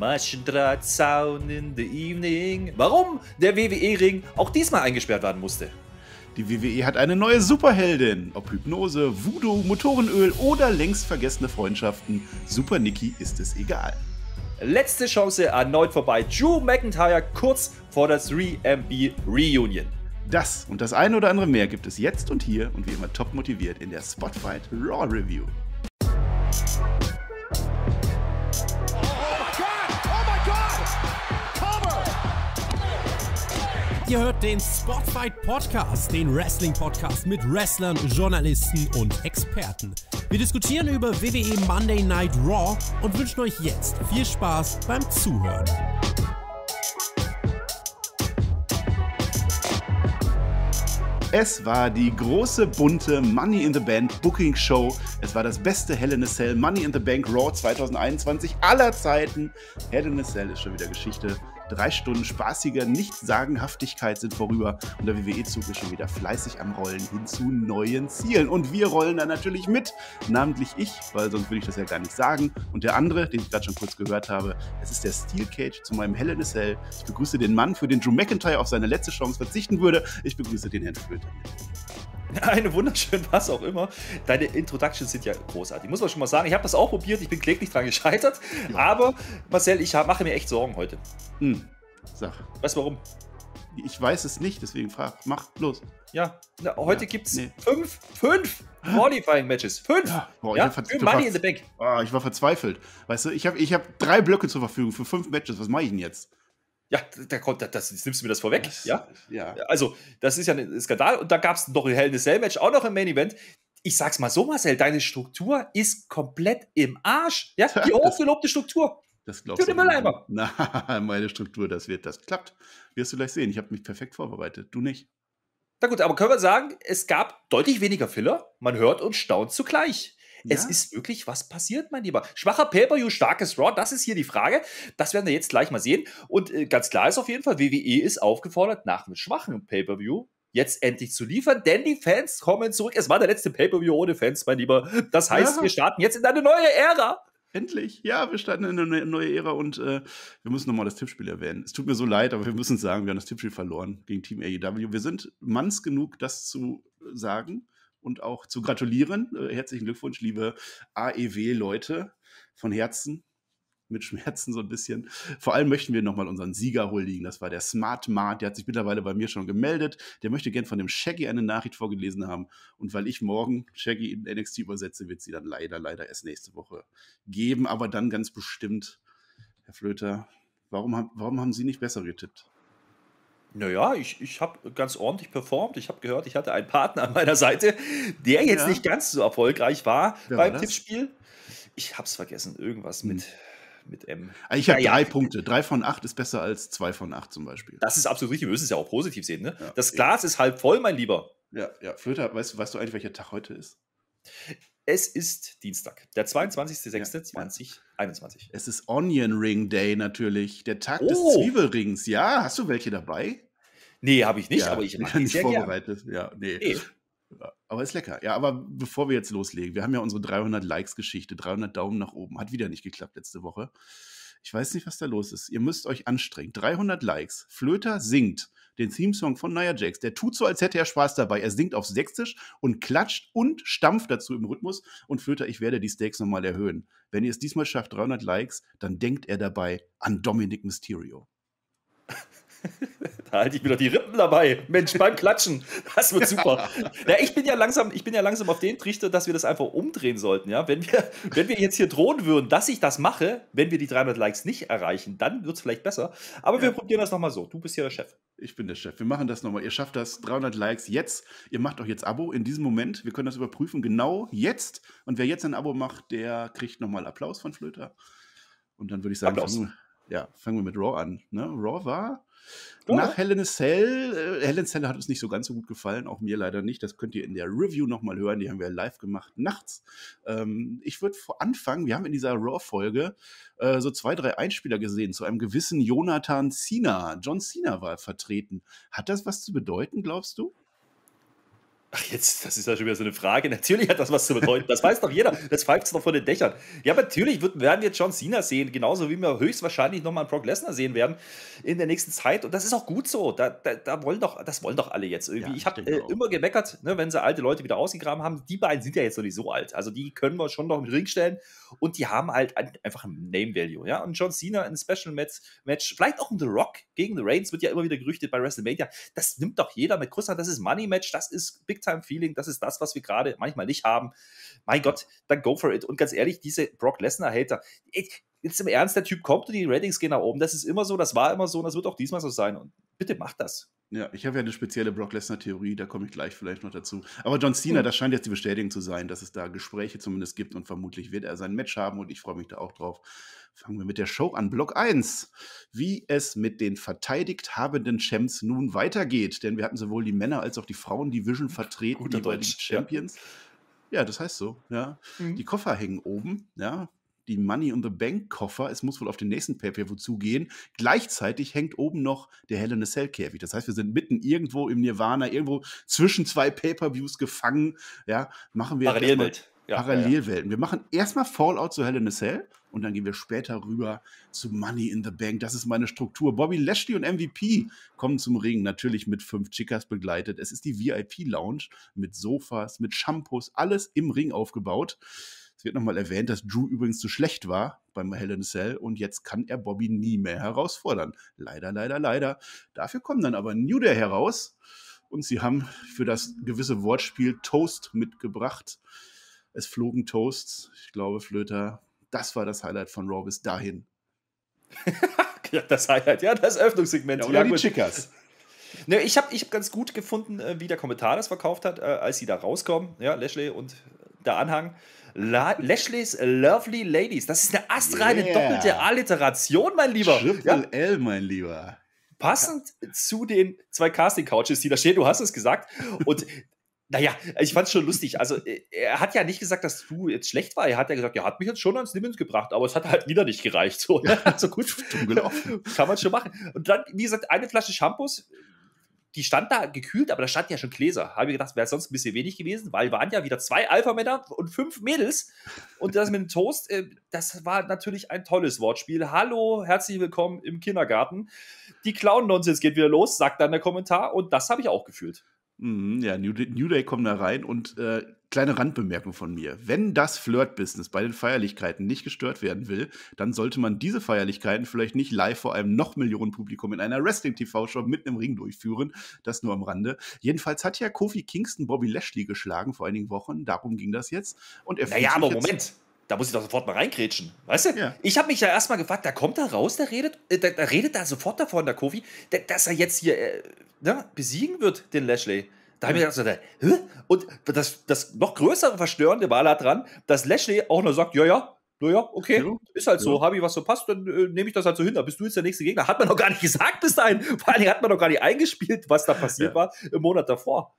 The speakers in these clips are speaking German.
Maschendrahtzaun in the Evening. Warum der WWE-Ring auch diesmal eingesperrt werden musste. Die WWE hat eine neue Superheldin. Ob Hypnose, Voodoo, Motorenöl oder längst vergessene Freundschaften, Super Nikki ist es egal. Letzte Chance erneut vorbei. Drew McIntyre kurz vor der 3MB Reunion. Das und das eine oder andere mehr gibt es jetzt und hier und wie immer top motiviert in der Spotlight Raw Review. Ihr hört den Spotfight Podcast, den Wrestling Podcast mit Wrestlern, Journalisten und Experten. Wir diskutieren über WWE Monday Night Raw und wünschen euch jetzt viel Spaß beim Zuhören. Es war die große bunte Money in the Bank Booking Show. Es war das beste Hell in a Cell Money in the Bank Raw 2021 aller Zeiten. Hell in a Cell ist schon wieder Geschichte. Drei Stunden spaßiger Nichtsagenhaftigkeit sind vorüber und der WWE-Zug ist schon wieder fleißig am Rollen hin zu neuen Zielen. Und wir rollen da natürlich mit, namentlich ich, weil sonst würde ich das ja gar nicht sagen. Und der andere, den ich gerade schon kurz gehört habe, es ist der Steel Cage zu meinem Hell in a Cell. Ich begrüße den Mann, für den Drew McIntyre auf seine letzte Chance verzichten würde. Ich begrüße den Herrn Flöter. Eine wunderschön, was auch immer. Deine Introductions sind ja großartig. Muss man schon mal sagen. Ich habe das auch probiert. Ich bin kläglich dran gescheitert. Ja. Aber Marcel, ich mache mir echt Sorgen heute. Hm. Sag. Weißt du warum? Ich weiß es nicht, deswegen frag. Mach bloß. Ja, Na, heute ja, gibt es nee. fünf, fünf Qualifying-Matches. Fünf! Ja, boah, ja? für Money in the Bank. Oh, ich war verzweifelt. Weißt du, ich habe ich hab drei Blöcke zur Verfügung für fünf Matches. Was mache ich denn jetzt? Ja, da kommt, das, das, nimmst du mir das vorweg. Das, ja? ja? Also, das ist ja ein Skandal. Und da gab es noch ein Hell in a Cell Match, auch noch im Main Event. Ich sag's mal so, Marcel, deine Struktur ist komplett im Arsch. Ja, die hochgelobte Struktur. Das glaubst du Mülleimer. Na, meine Struktur, das wird, das klappt. Wirst du gleich sehen. Ich habe mich perfekt vorbereitet. Du nicht. Na gut, aber können wir sagen, es gab deutlich weniger Filler. Man hört und staunt zugleich. Es ist wirklich, was passiert, mein Lieber? Schwacher Pay-Per-View, starkes Raw, das ist hier die Frage. Das werden wir jetzt gleich mal sehen. Und äh, ganz klar ist auf jeden Fall, WWE ist aufgefordert, nach einem schwachen Pay-Per-View jetzt endlich zu liefern, denn die Fans kommen zurück. Es war der letzte Pay-Per-View ohne Fans, mein Lieber. Das heißt, ja. wir starten jetzt in eine neue Ära. Endlich, ja, wir starten in eine neue Ära und äh, wir müssen nochmal das Tippspiel erwähnen. Es tut mir so leid, aber wir müssen sagen, wir haben das Tippspiel verloren gegen Team AEW. Wir sind manns genug, das zu sagen und auch zu gratulieren. Äh, herzlichen Glückwunsch, liebe AEW-Leute von Herzen mit Schmerzen so ein bisschen. Vor allem möchten wir nochmal unseren Sieger huldigen. Das war der Smart Mart, der hat sich mittlerweile bei mir schon gemeldet. Der möchte gern von dem Shaggy eine Nachricht vorgelesen haben. Und weil ich morgen Shaggy in NXT übersetze, wird sie dann leider, leider erst nächste Woche geben. Aber dann ganz bestimmt, Herr Flöter, warum, warum haben Sie nicht besser getippt? Naja, ich, ich habe ganz ordentlich performt. Ich habe gehört, ich hatte einen Partner an meiner Seite, der jetzt ja. nicht ganz so erfolgreich war ja, beim das? Tippspiel. Ich habe es vergessen, irgendwas mit, hm. mit M. Ah, ich habe ja, drei Punkte. Drei von acht ist besser als zwei von acht zum Beispiel. Das ist absolut richtig. Wir müssen es ja auch positiv sehen. Ne? das Glas ist halb voll, mein Lieber. Ja, ja. Flöter, weißt, weißt du eigentlich, welcher Tag heute ist? Es ist Dienstag, der 22.06.2021. Ja. Es ist Onion Ring Day natürlich, der Tag oh. des Zwiebelrings. Ja, hast du welche dabei? Nee, habe ich nicht, ja, aber ich habe nicht vorbereitet. Gern. Ja, nee. nee. Aber ist lecker. Ja, aber bevor wir jetzt loslegen, wir haben ja unsere 300 Likes-Geschichte, 300 Daumen nach oben. Hat wieder nicht geklappt letzte Woche. Ich weiß nicht, was da los ist. Ihr müsst euch anstrengen. 300 Likes. Flöter singt den Theme-Song von Nia Jax. Der tut so, als hätte er Spaß dabei. Er singt auf Sächsisch und klatscht und stampft dazu im Rhythmus. Und Flöter, ich werde die Stakes nochmal erhöhen. Wenn ihr es diesmal schafft, 300 Likes, dann denkt er dabei an Dominic Mysterio. da halte ich mir doch die Rippen dabei. Mensch, beim Klatschen. Das wird super. Ja, ich bin ja langsam, ich bin ja langsam auf den Trichter, dass wir das einfach umdrehen sollten. Ja? Wenn, wir, wenn wir jetzt hier drohen würden, dass ich das mache, wenn wir die 300 Likes nicht erreichen, dann wird es vielleicht besser. Aber ja. wir probieren das nochmal so. Du bist ja der Chef. Ich bin der Chef. Wir machen das nochmal. Ihr schafft das 300 Likes jetzt. Ihr macht doch jetzt Abo in diesem Moment. Wir können das überprüfen. Genau jetzt. Und wer jetzt ein Abo macht, der kriegt nochmal Applaus von Flöter. Und dann würde ich sagen, fangen wir, ja, fangen wir mit Raw an. Ne? Raw war Oh. Nach Helen Cell, äh, Helen Cell hat uns nicht so ganz so gut gefallen, auch mir leider nicht. Das könnt ihr in der Review nochmal hören, die haben wir live gemacht nachts. Ähm, ich würde anfangen, wir haben in dieser Raw-Folge äh, so zwei, drei Einspieler gesehen zu einem gewissen Jonathan Cena. John Cena war vertreten. Hat das was zu bedeuten, glaubst du? Ach, jetzt, das ist ja schon wieder so eine Frage. Natürlich hat das was zu bedeuten. Das weiß doch jeder. Das pfeift es doch von den Dächern. Ja, natürlich wird, werden wir John Cena sehen, genauso wie wir höchstwahrscheinlich nochmal einen Brock Lesnar sehen werden in der nächsten Zeit. Und das ist auch gut so. Da, da, da wollen doch, das wollen doch alle jetzt irgendwie. Ja, ich habe äh, immer gemeckert, ne, wenn sie alte Leute wieder ausgegraben haben. Die beiden sind ja jetzt noch nicht so alt. Also die können wir schon noch im Ring stellen. Und die haben halt einfach ein Name-Value. Ja? Und John Cena in Special-Match, vielleicht auch in The Rock gegen The Reigns, wird ja immer wieder gerüchtet bei WrestleMania. Das nimmt doch jeder mit an. Das ist Money-Match, das ist Big Big-Time-Feeling, das ist das, was wir gerade manchmal nicht haben. Mein Gott, dann go for it. Und ganz ehrlich, diese Brock Lesnar-Hater, jetzt im Ernst, der Typ kommt und die Ratings gehen nach oben. Das ist immer so, das war immer so und das wird auch diesmal so sein. Und bitte macht das. Ja, ich habe ja eine spezielle Brock Lesnar-Theorie, da komme ich gleich vielleicht noch dazu. Aber John Cena, hm. das scheint jetzt die Bestätigung zu sein, dass es da Gespräche zumindest gibt und vermutlich wird er sein Match haben und ich freue mich da auch drauf. Fangen wir mit der Show an. Block 1. Wie es mit den verteidigt habenden Champs nun weitergeht. Denn wir hatten sowohl die Männer als auch die Frauen Division vertreten, Guter die beiden Champions. Ja. ja. das heißt so. Ja. Mhm. Die Koffer hängen oben. Ja. Die Money on the Bank Koffer. Es muss wohl auf den nächsten Paper wozu gehen. Gleichzeitig hängt oben noch der Hell in a Cell Käfig. Das heißt, wir sind mitten irgendwo im Nirvana, irgendwo zwischen zwei Pay-per-Views gefangen. Ja, machen wir. Parallelwelt ja, Parallelwelten. Ja, wir machen erstmal Fallout zu Hell in a Cell und dann gehen wir später rüber zu Money in the Bank. Das ist meine Struktur. Bobby Lashley und MVP kommen zum Ring, natürlich mit fünf Chickas begleitet. Es ist die VIP-Lounge mit Sofas, mit Shampoos, alles im Ring aufgebaut. Es wird nochmal erwähnt, dass Drew übrigens zu schlecht war beim Hell in a Cell und jetzt kann er Bobby nie mehr herausfordern. Leider, leider, leider. Dafür kommen dann aber New Day heraus und sie haben für das gewisse Wortspiel Toast mitgebracht. Es flogen Toasts. Ich glaube, Flöter, das war das Highlight von Raw bis dahin. das Highlight, ja, das Öffnungssegment. Ja, oder die Chickas. Ne, ich habe ich hab ganz gut gefunden, äh, wie der Kommentar das verkauft hat, äh, als sie da rauskommen. Ja, Lashley und der Anhang. La Lashley's Lovely Ladies. Das ist eine astreine yeah. doppelte Alliteration, mein Lieber. Triple ja. L, mein Lieber. Passend zu den zwei Casting-Couches, die da stehen, du hast es gesagt. Und naja, ich fand es schon lustig. Also, äh, er hat ja nicht gesagt, dass du jetzt schlecht war. Er hat ja gesagt, er hat mich jetzt schon ans Limit gebracht, aber es hat halt wieder nicht gereicht. So, ja. Ne? so gut, kann man schon machen. Und dann, wie gesagt, eine Flasche Shampoos, die stand da gekühlt, aber da stand ja schon Gläser. Habe ich gedacht, wäre sonst ein bisschen wenig gewesen, weil waren ja wieder zwei Alpha-Männer und fünf Mädels. Und das mit dem Toast, äh, das war natürlich ein tolles Wortspiel. Hallo, herzlich willkommen im Kindergarten. Die clown nonsense geht wieder los, sagt dann der Kommentar. Und das habe ich auch gefühlt. Mhm, ja, New Day, New Day, kommen da rein und äh, kleine Randbemerkung von mir. Wenn das Flirt-Business bei den Feierlichkeiten nicht gestört werden will, dann sollte man diese Feierlichkeiten vielleicht nicht live vor einem noch Millionen Publikum in einer Wrestling-TV-Show mitten im Ring durchführen. Das nur am Rande. Jedenfalls hat ja Kofi Kingston Bobby Lashley geschlagen vor einigen Wochen. Darum ging das jetzt. Und er naja, aber Moment da muss ich doch sofort mal reingrätschen. Weißt du? Ja. Ich habe mich ja erstmal gefragt, da kommt er raus, der redet, äh, da, da, redet da sofort davon, der Kofi, da, dass er jetzt hier äh, na, ne, besiegen wird, den Lashley. Da habe ich mir gedacht, Hä? und das, das noch größere Verstörende war da dran, dass Lashley auch nur sagt, ja, ja, naja, okay, ja. ist halt ja. so. Habe ich was verpasst, dann äh, nehme ich das halt so hin. Da bist du jetzt der nächste Gegner. Hat man noch gar nicht gesagt bis dahin. Vor allem hat man noch gar nicht eingespielt, was da passiert war im Monat davor.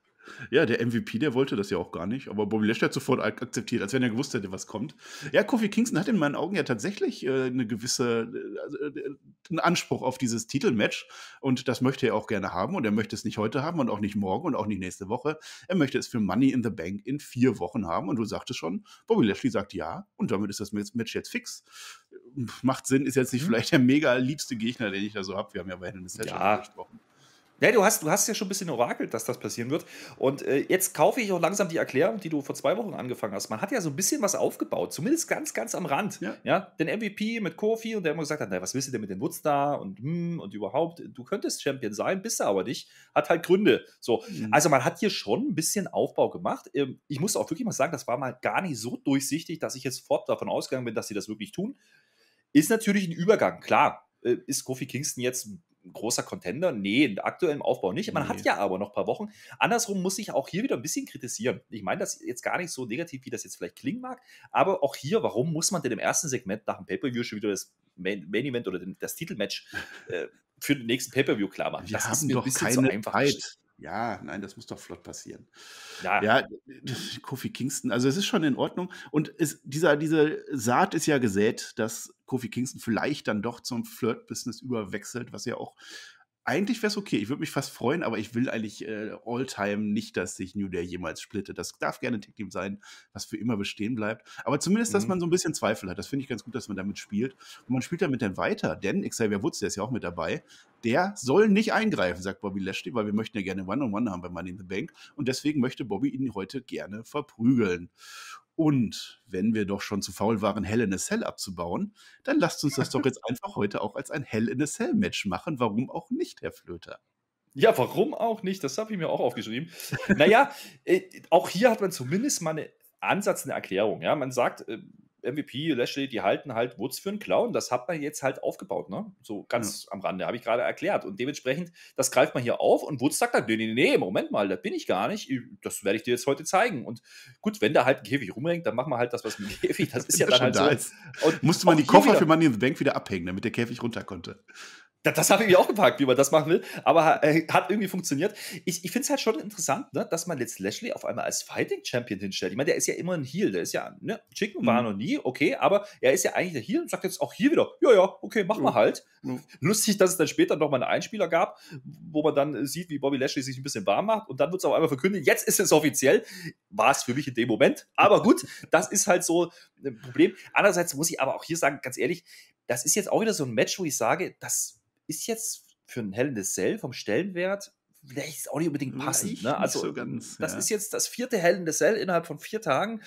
Ja, der MVP, der wollte das ja auch gar nicht, aber Bobby Lashley hat sofort akzeptiert, als wenn er gewusst hätte, was kommt. Ja, Kofi Kingston hat in meinen Augen ja tatsächlich äh, eine gewisse, äh, also, äh, einen Anspruch auf dieses Titelmatch und das möchte er auch gerne haben und er möchte es nicht heute haben und auch nicht morgen und auch nicht nächste Woche. Er möchte es für Money in the Bank in vier Wochen haben und du sagtest schon, Bobby Lashley sagt ja und damit ist das Match jetzt fix. Macht Sinn, ist jetzt nicht mhm. vielleicht der mega liebste Gegner, den ich da so habe. Wir haben ja bei einem Session ja. gesprochen. Ja, du hast, du hast ja schon ein bisschen orakelt, dass das passieren wird. Und äh, jetzt kaufe ich auch langsam die Erklärung, die du vor zwei Wochen angefangen hast. Man hat ja so ein bisschen was aufgebaut, zumindest ganz, ganz am Rand. Ja. ja? Den MVP mit Kofi und der immer gesagt hat, na, was willst du denn mit den Woods da und hm, und überhaupt, du könntest Champion sein, bist du aber nicht. Hat halt Gründe. So, mhm. also man hat hier schon ein bisschen Aufbau gemacht. Ähm, ich muss auch wirklich mal sagen, das war mal gar nicht so durchsichtig, dass ich jetzt fort davon ausgegangen bin, dass sie das wirklich tun. Ist natürlich ein Übergang, klar äh, ist Kofi Kingston jetzt großer Contender? Nee, in aktuellem Aufbau nicht. Man nee. hat ja aber noch ein paar Wochen. Andersrum muss ich auch hier wieder ein bisschen kritisieren. Ich meine das jetzt gar nicht so negativ, wie das jetzt vielleicht klingen mag, aber auch hier, warum muss man denn im ersten Segment nach dem Pay-Per-View schon wieder das Main, Event oder das Titelmatch äh, für den nächsten Pay-Per-View klar machen? Wir das haben ist mir doch keine Zeit ja, nein, das muss doch flott passieren. Ja, ja Kofi Kingston, also es ist schon in Ordnung. Und es, dieser, diese Saat ist ja gesät, dass Kofi Kingston vielleicht dann doch zum Flirt-Business überwechselt, was ja auch eigentlich wäre es okay. Ich würde mich fast freuen, aber ich will eigentlich äh, all-time nicht, dass sich New Day jemals splittet. Das darf gerne ein Tech-Team sein, was für immer bestehen bleibt. Aber zumindest, mhm. dass man so ein bisschen Zweifel hat. Das finde ich ganz gut, dass man damit spielt. Und man spielt damit dann weiter, denn Xavier Woods, der ist ja auch mit dabei, der soll nicht eingreifen, sagt Bobby Lashley, weil wir möchten ja gerne One-on-One -on -One haben bei Money in the Bank. Und deswegen möchte Bobby ihn heute gerne verprügeln. Und wenn wir doch schon zu faul waren, Hell in a Cell abzubauen, dann lasst uns das doch jetzt einfach heute auch als ein Hell in a Cell Match machen. Warum auch nicht, Herr Flöter? Ja, warum auch nicht? Das habe ich mir auch aufgeschrieben. naja, äh, auch hier hat man zumindest mal eine Ansatz, eine Erklärung. Ja? Man sagt, äh, MVP, Lashley, die halten halt Woods für einen Clown. Das hat man jetzt halt aufgebaut, ne? So ganz ja. am Rande, habe ich gerade erklärt. Und dementsprechend, das greift man hier auf und Woods sagt dann, halt, nee, nee, nee, Moment mal, da bin ich gar nicht. Das werde ich dir jetzt heute zeigen. Und gut, wenn da halt ein Käfig rumhängt, dann machen wir halt das, was mit dem Käfig, das ist ja dann halt da so. Musste man die Koffer wieder, für Money in the Bank wieder abhängen, damit der Käfig runter konnte. Das, das habe ich mir auch gefragt, wie man das machen will, aber äh, hat irgendwie funktioniert. Ich, ich finde es halt schon interessant, ne, dass man jetzt Lashley auf einmal als Fighting Champion hinstellt. Ich meine, der ist ja immer ein Heal, der ist ja, ne, Chicken mhm. war noch nie, okay, aber er ist ja eigentlich der Heal und sagt jetzt auch hier wieder, ja, ja, okay, mach mhm. halt. Mhm. Lustig, dass es dann später nochmal einen Einspieler gab, wo man dann äh, sieht, wie Bobby Lashley sich ein bisschen warm macht und dann wird es auf einmal verkündet, jetzt ist es offiziell. War es für mich in dem Moment, aber gut, das ist halt so ein äh, Problem. Andererseits muss ich aber auch hier sagen, ganz ehrlich, das ist jetzt auch wieder so ein Match, wo ich sage, das ist jetzt für ein Hell in vom Stellenwert vielleicht ist auch nicht unbedingt passend. Ne? Also so ganz, das ja. ist jetzt das vierte Hell in the Cell innerhalb von vier Tagen.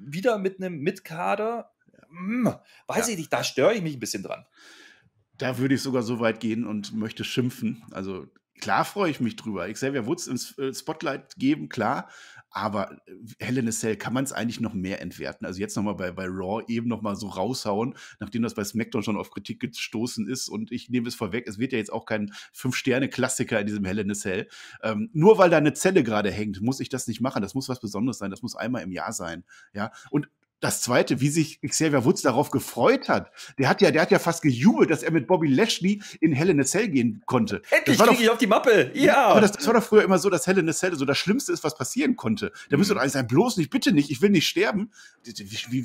Wieder mit einem Mitkader. Hm, weiß ja. ich nicht, da störe ich mich ein bisschen dran. Da würde ich sogar so weit gehen und möchte schimpfen. Also klar freue ich mich drüber. Xavier Woods ins äh, Spotlight geben, klar. Aber äh, Hell Cell, kann man es eigentlich noch mehr entwerten? Also jetzt nochmal bei, bei Raw eben nochmal so raushauen, nachdem das bei SmackDown schon auf Kritik gestoßen ist. Und ich nehme es vorweg, es wird ja jetzt auch kein Fünf-Sterne-Klassiker in diesem Hell Cell. Ähm, nur weil da eine Zelle gerade hängt, muss ich das nicht machen. Das muss was Besonderes sein. Das muss einmal im Jahr sein. Ja, und das zweite, wie sich Xavier Woods darauf gefreut hat. Der hat ja, der hat ja fast gejubelt, dass er mit Bobby Lashley in Hell in a Cell gehen konnte. Endlich kriege ich auf die Mappe. Ja. Aber das, das, war doch früher immer so, dass Hell in a Cell so das Schlimmste ist, was passieren konnte. Da müsste hm. doch eigentlich sein, bloß nicht, bitte nicht, ich will nicht sterben. Wie,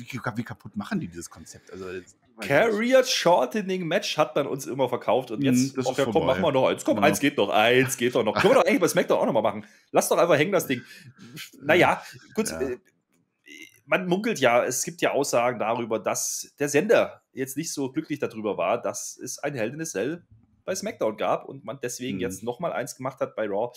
wie, wie kaputt machen die dieses Konzept? Also, Career Shortening Match hat man uns immer verkauft und hm, jetzt das oh, ja, komm, machen wir noch eins. Komm, ja. Genau. eins geht noch, eins geht doch noch. Können wir doch eigentlich bei SmackDown auch nochmal machen. Lass doch einfach hängen das Ding. Naja, gut, ja. Äh, man munkelt ja, es gibt ja Aussagen darüber, dass der Sender jetzt nicht so glücklich darüber war, dass es ein Hell in a Cell bei SmackDown gab und man deswegen mhm. jetzt nochmal eins gemacht hat bei Raw.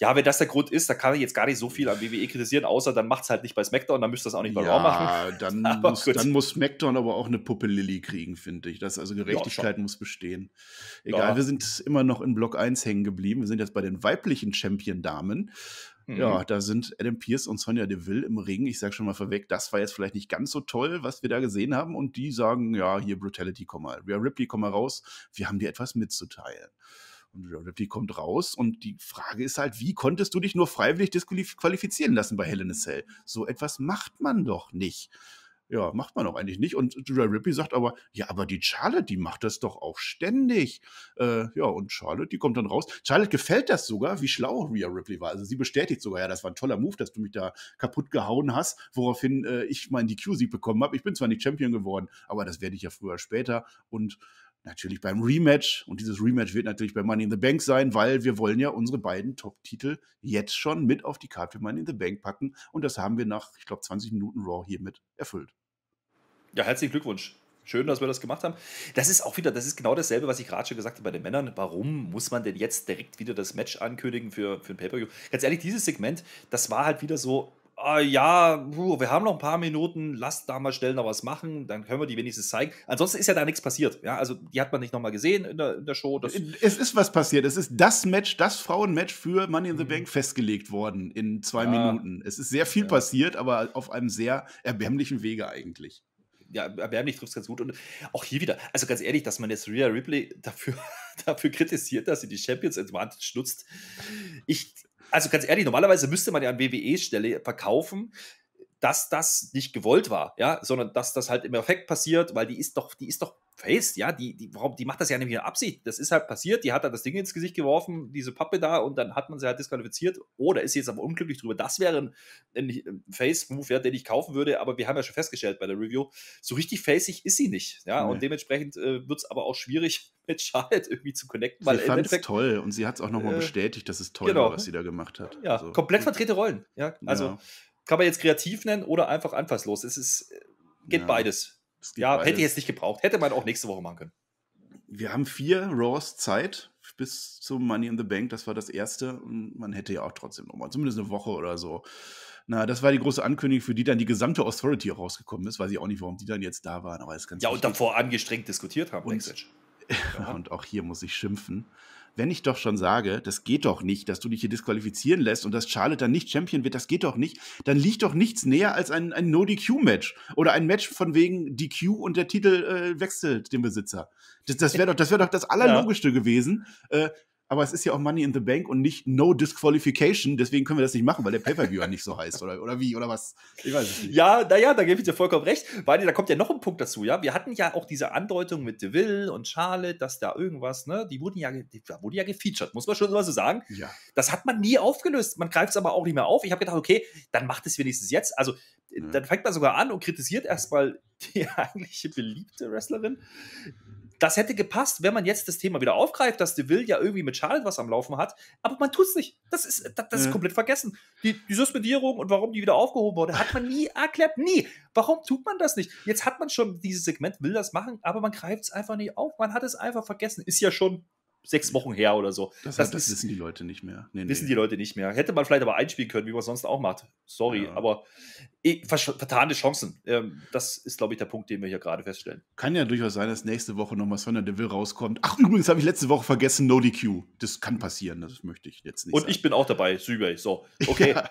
Ja, wenn das der Grund ist, da kann ich jetzt gar nicht so viel an WWE kritisieren, außer dann macht es halt nicht bei SmackDown, dann müsst ihr das auch nicht bei ja, Raw machen. Dann muss, dann muss SmackDown aber auch eine Puppe Lilly kriegen, finde ich. Das, also Gerechtigkeit ja, muss bestehen. Egal, ja. wir sind immer noch in Block 1 hängen geblieben. Wir sind jetzt bei den weiblichen Champion-Damen. Ja, mhm. da sind Adam Pierce und Sonja Deville im Ring. Ich sage schon mal vorweg, das war jetzt vielleicht nicht ganz so toll, was wir da gesehen haben. Und die sagen, ja, hier Brutality, komm mal. Rhea Ripley, komm mal raus. Wir haben dir etwas mitzuteilen. Und Rhea Ripley kommt raus. Und die Frage ist halt, wie konntest du dich nur freiwillig disqualifizieren lassen bei Helen in a Cell? So etwas macht man doch nicht ja, macht man auch eigentlich nicht. Und Julia Ripley sagt aber, ja, aber die Charlotte, die macht das doch auch ständig. Äh, ja, und Charlotte, die kommt dann raus. Charlotte gefällt das sogar, wie schlau Rhea Ripley war. Also sie bestätigt sogar, ja, das war ein toller Move, dass du mich da kaputt gehauen hast, woraufhin äh, ich meinen DQ-Sieg bekommen habe. Ich bin zwar nicht Champion geworden, aber das werde ich ja früher später. Und natürlich beim Rematch. Und dieses Rematch wird natürlich bei Money in the Bank sein, weil wir wollen ja unsere beiden Top-Titel jetzt schon mit auf die Karte für Money in the Bank packen. Und das haben wir nach, ich glaube, 20 Minuten Raw hiermit erfüllt. Ja, herzlichen Glückwunsch. Schön, dass wir das gemacht haben. Das ist auch wieder, das ist genau dasselbe, was ich gerade schon gesagt habe bei den Männern. Warum muss man denn jetzt direkt wieder das Match ankündigen für, für ein Pay-Per-View? Ganz ehrlich, dieses Segment, das war halt wieder so, äh, ja, wir haben noch ein paar Minuten, lasst da mal schnell noch was machen, dann können wir die wenigstens zeigen. Ansonsten ist ja da nichts passiert. Ja, also die hat man nicht nochmal gesehen in der, in der Show. es ist was passiert. Es ist das Match, das Frauenmatch für Money in the mhm. Bank festgelegt worden in zwei ja. Minuten. Es ist sehr viel ja. passiert, aber auf einem sehr erbärmlichen Wege eigentlich ja, erbärmlich trifft es ganz gut. Und auch hier wieder, also ganz ehrlich, dass man jetzt Rhea Ripley dafür, dafür kritisiert, dass sie die Champions Advantage nutzt. Ich, also ganz ehrlich, normalerweise müsste man ja an WWE-Stelle verkaufen, dass das nicht gewollt war, ja, sondern dass das halt im Effekt passiert, weil die ist doch, die ist doch faced, ja, die, die, warum, die macht das ja nicht mit Absicht. Das ist halt passiert, die hat da halt das Ding ins Gesicht geworfen, diese Pappe da, und dann hat man sie halt disqualifiziert. Oder oh, ist jetzt aber unglücklich drüber. Das wäre ein, ein Face-Move, ja, den ich kaufen würde, aber wir haben ja schon festgestellt bei der Review, so richtig faceig ist sie nicht, ja, nee. und dementsprechend äh, wird es aber auch schwierig, mit Charlotte irgendwie zu connecten. Weil sie fand es toll und sie hat es auch nochmal äh, bestätigt, dass es toll genau. war, was sie da gemacht hat. Ja, also, komplett verdrehte Rollen, ja, also. Ja kann man jetzt kreativ nennen oder einfach anfasslos. Es ist, äh, geht ja, beides. Geht ja, beides. hätte ich jetzt nicht gebraucht. Hätte man auch nächste Woche machen können. Wir haben vier Raws Zeit bis zum Money in the Bank. Das war das erste. Und man hätte ja auch trotzdem nochmal, zumindest eine Woche oder so. Na, das war die große Ankündigung, für die dann die gesamte Authority rausgekommen ist. Weiß ich auch nicht, warum die dann jetzt da waren, aber ist ganz Ja, wichtig. und davor angestrengt diskutiert haben, und, ja, und auch hier muss ich schimpfen wenn ich doch schon sage, das geht doch nicht, dass du dich hier disqualifizieren lässt und dass Charlotte dann nicht Champion wird, das geht doch nicht, dann liegt doch nichts näher als ein, ein No-DQ-Match oder ein Match von wegen DQ und der Titel äh, wechselt den Besitzer. Das, das wäre doch, das doch das Allerlogischste ja. gewesen. Äh, aber es ist ja auch Money in the Bank und nicht No Disqualification, deswegen können wir das nicht machen, weil der Pay-Per-View ja nicht so heißt oder, oder wie oder was. Ich weiß es nicht. Ja, naja, da gebe ich dir vollkommen recht, weil da kommt ja noch ein Punkt dazu, ja. Wir hatten ja auch diese Andeutung mit DeVille und Charlotte, dass da irgendwas, ne, die wurden ja, die wurden ja gefeatured, muss man schon immer so sagen. Ja. Das hat man nie aufgelöst. Man greift es aber auch nicht mehr auf. Ich habe gedacht, okay, dann macht es wenigstens jetzt. Also, ja. dann fängt man sogar an und kritisiert erstmal die eigentliche beliebte Wrestlerin das hätte gepasst, wenn man jetzt das Thema wieder aufgreift, dass Deville ja irgendwie mit Charlotte was am Laufen hat, aber man tut es nicht. Das ist, das, das ist ja. komplett vergessen. Die, die Suspendierung und warum die wieder aufgehoben wurde, hat man nie erklärt. Nie. Warum tut man das nicht? Jetzt hat man schon dieses Segment, will das machen, aber man greift es einfach nicht auf. Man hat es einfach vergessen. Ist ja schon sechs Wochen her oder so. Das, das, das wissen die Leute nicht mehr. Nee, wissen nee. die Leute nicht mehr. Hätte man vielleicht aber einspielen können, wie man es sonst auch macht. Sorry, ja. aber eh, vertane Chancen. Ähm, das ist, glaube ich, der Punkt, den wir hier gerade feststellen. Kann ja durchaus sein, dass nächste Woche nochmal Sonja Deville rauskommt. Ach, übrigens habe ich letzte Woche vergessen, No DQ. Das kann passieren, das möchte ich jetzt nicht. Und sagen. ich bin auch dabei, Sübey. So, okay. ja.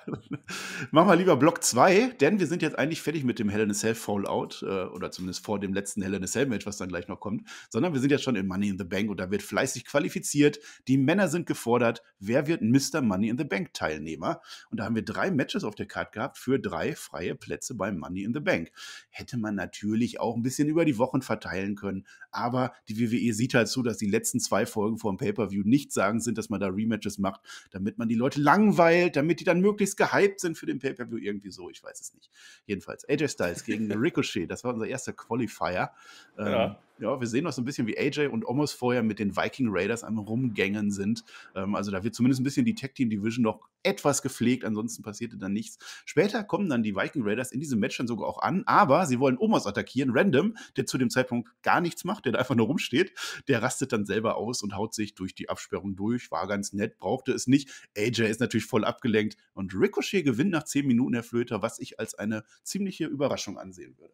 Mach mal lieber Block 2, denn wir sind jetzt eigentlich fertig mit dem Hell in a Cell Fallout äh, oder zumindest vor dem letzten Hell in a Cell Match, was dann gleich noch kommt, sondern wir sind jetzt schon in Money in the Bank und da wird fleißig quasi qualifiziert, die Männer sind gefordert. Wer wird Mr. Money in the Bank Teilnehmer? Und da haben wir drei Matches auf der Karte gehabt für drei freie Plätze bei Money in the Bank. Hätte man natürlich auch ein bisschen über die Wochen verteilen können, aber die WWE sieht halt so, dass die letzten zwei Folgen vor dem Pay-Per-View nicht sagen sind, dass man da Rematches macht, damit man die Leute langweilt, damit die dann möglichst gehypt sind für den Pay-Per-View. Irgendwie so, ich weiß es nicht. Jedenfalls AJ Styles gegen Ricochet, das war unser erster Qualifier. Ähm, ja. Ähm, ja, wir sehen noch so ein bisschen, wie AJ und Omos vorher mit den Viking Raiders am Rumgängen sind. Ähm, also da wird zumindest ein bisschen die Tag Team Division noch etwas gepflegt, ansonsten passierte dann nichts. Später kommen dann die Viking Raiders in diesem Match dann sogar auch an, aber sie wollen Omos attackieren, random, der zu dem Zeitpunkt gar nichts macht, der da einfach nur rumsteht. Der rastet dann selber aus und haut sich durch die Absperrung durch, war ganz nett, brauchte es nicht. AJ ist natürlich voll abgelenkt und Ricochet gewinnt nach 10 Minuten, der Flöter, was ich als eine ziemliche Überraschung ansehen würde.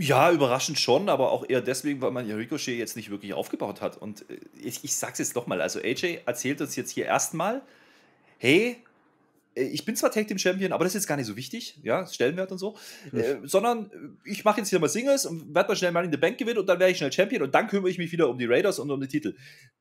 Ja, überraschend schon, aber auch eher deswegen, weil man ja Ricochet jetzt nicht wirklich aufgebaut hat. Und äh, ich, ich sag's jetzt nochmal, also AJ erzählt uns jetzt hier erstmal, hey, äh, ich bin zwar Tag Team Champion, aber das ist jetzt gar nicht so wichtig, ja, Stellenwert und so, mhm. äh, sondern äh, ich mache jetzt hier mal Singles und werde mal schnell mal in the Bank gewinnen und dann werde ich schnell Champion und dann kümmere ich mich wieder um die Raiders und um den Titel.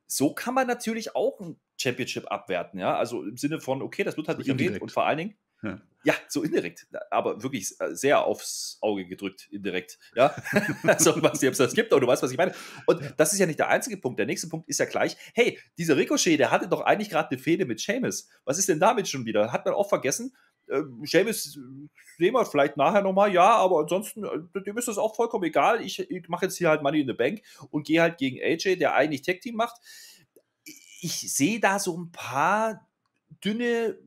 So kann man natürlich auch ein Championship abwerten, ja, also im Sinne von, okay, das wird halt nicht erwähnt und vor allen Dingen, ja. so indirekt, aber wirklich äh, sehr aufs Auge gedrückt, indirekt. Ja, also, was es das gibt, aber du weißt, was ich meine. Und das ist ja nicht der einzige Punkt. Der nächste Punkt ist ja gleich: hey, dieser Ricochet, der hatte doch eigentlich gerade eine Fehde mit Seamus. Was ist denn damit schon wieder? Hat man auch vergessen? Ähm, äh, Seamus sehen wir vielleicht nachher nochmal, ja, aber ansonsten, äh, dem ist das auch vollkommen egal. Ich, ich mache jetzt hier halt Money in the Bank und gehe halt gegen AJ, der eigentlich Tag Team macht. ich sehe da so ein paar dünne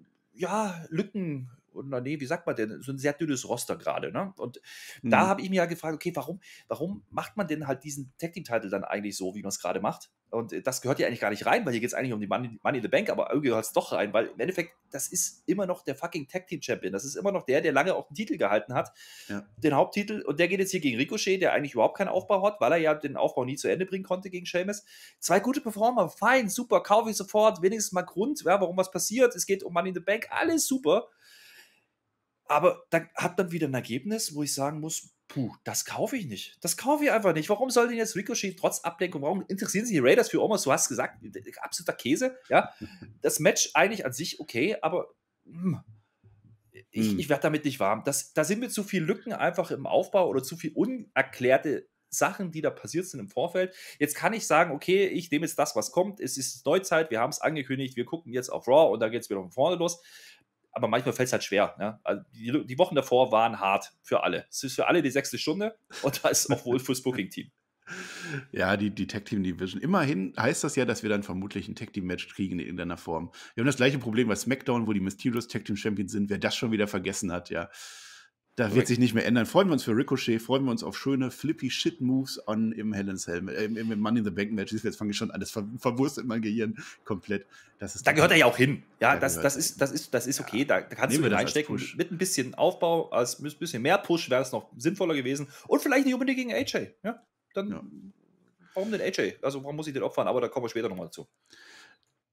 ja, Lücken oder nee, wie sagt man denn, so ein sehr dünnes Roster gerade. Ne? Und mhm. da habe ich mir ja gefragt, okay, warum, warum macht man denn halt diesen Tag Team Title dann eigentlich so, wie man es gerade macht? Und das gehört ja eigentlich gar nicht rein, weil hier geht es eigentlich um die Money, Money in the Bank, aber irgendwie gehört es doch rein, weil im Endeffekt, das ist immer noch der fucking Tag Team Champion. Das ist immer noch der, der lange auch den Titel gehalten hat, ja. den Haupttitel. Und der geht jetzt hier gegen Ricochet, der eigentlich überhaupt keinen Aufbau hat, weil er ja den Aufbau nie zu Ende bringen konnte gegen Sheamus. Zwei gute Performer, fein, super, kaufe ich sofort, wenigstens mal Grund, ja, warum was passiert. Es geht um Money in the Bank, alles super. Aber dann hat man wieder ein Ergebnis, wo ich sagen muss, puh, das kaufe ich nicht. Das kaufe ich einfach nicht. Warum soll denn jetzt Ricochet trotz Ablenkung, warum interessieren sich die Raiders für Omos? Du hast gesagt, absoluter Käse. Ja, das Match eigentlich an sich okay, aber mh, hm, ich, hm. ich werde damit nicht warm. Das, da sind mir zu viele Lücken einfach im Aufbau oder zu viel unerklärte Sachen, die da passiert sind im Vorfeld. Jetzt kann ich sagen, okay, ich nehme jetzt das, was kommt. Es ist Neuzeit, wir haben es angekündigt, wir gucken jetzt auf Raw und da geht es wieder von vorne los aber manchmal fällt es halt schwer. Ne? Also die, die, Wochen davor waren hart für alle. Es ist für alle die sechste Stunde und da ist auch wohl fürs Booking-Team. Ja, die, die Tag Team Division. Immerhin heißt das ja, dass wir dann vermutlich ein Tag Team Match kriegen in irgendeiner Form. Wir haben das gleiche Problem bei SmackDown, wo die Mysterious Tag Team Champions sind. Wer das schon wieder vergessen hat, ja, da wird sich nicht mehr ändern. Freuen wir uns für Ricochet, freuen wir uns auf schöne flippy shit Moves an im Hellen's Helm, äh, im, Money in the Bank Match. Jetzt fange ich schon alles das ver verwurstet mein Gehirn komplett. Das ist da gehört er ja auch hin. Ja, das, das, ist, das, ist, das ist okay. Ja. Da, kannst du du reinstecken. Mit ein bisschen Aufbau, als ein bisschen mehr Push wäre es noch sinnvoller gewesen. Und vielleicht nicht unbedingt gegen AJ. Ja, dann. Ja. Warum den AJ? Also, warum muss ich den opfern? Aber da kommen wir später nochmal dazu.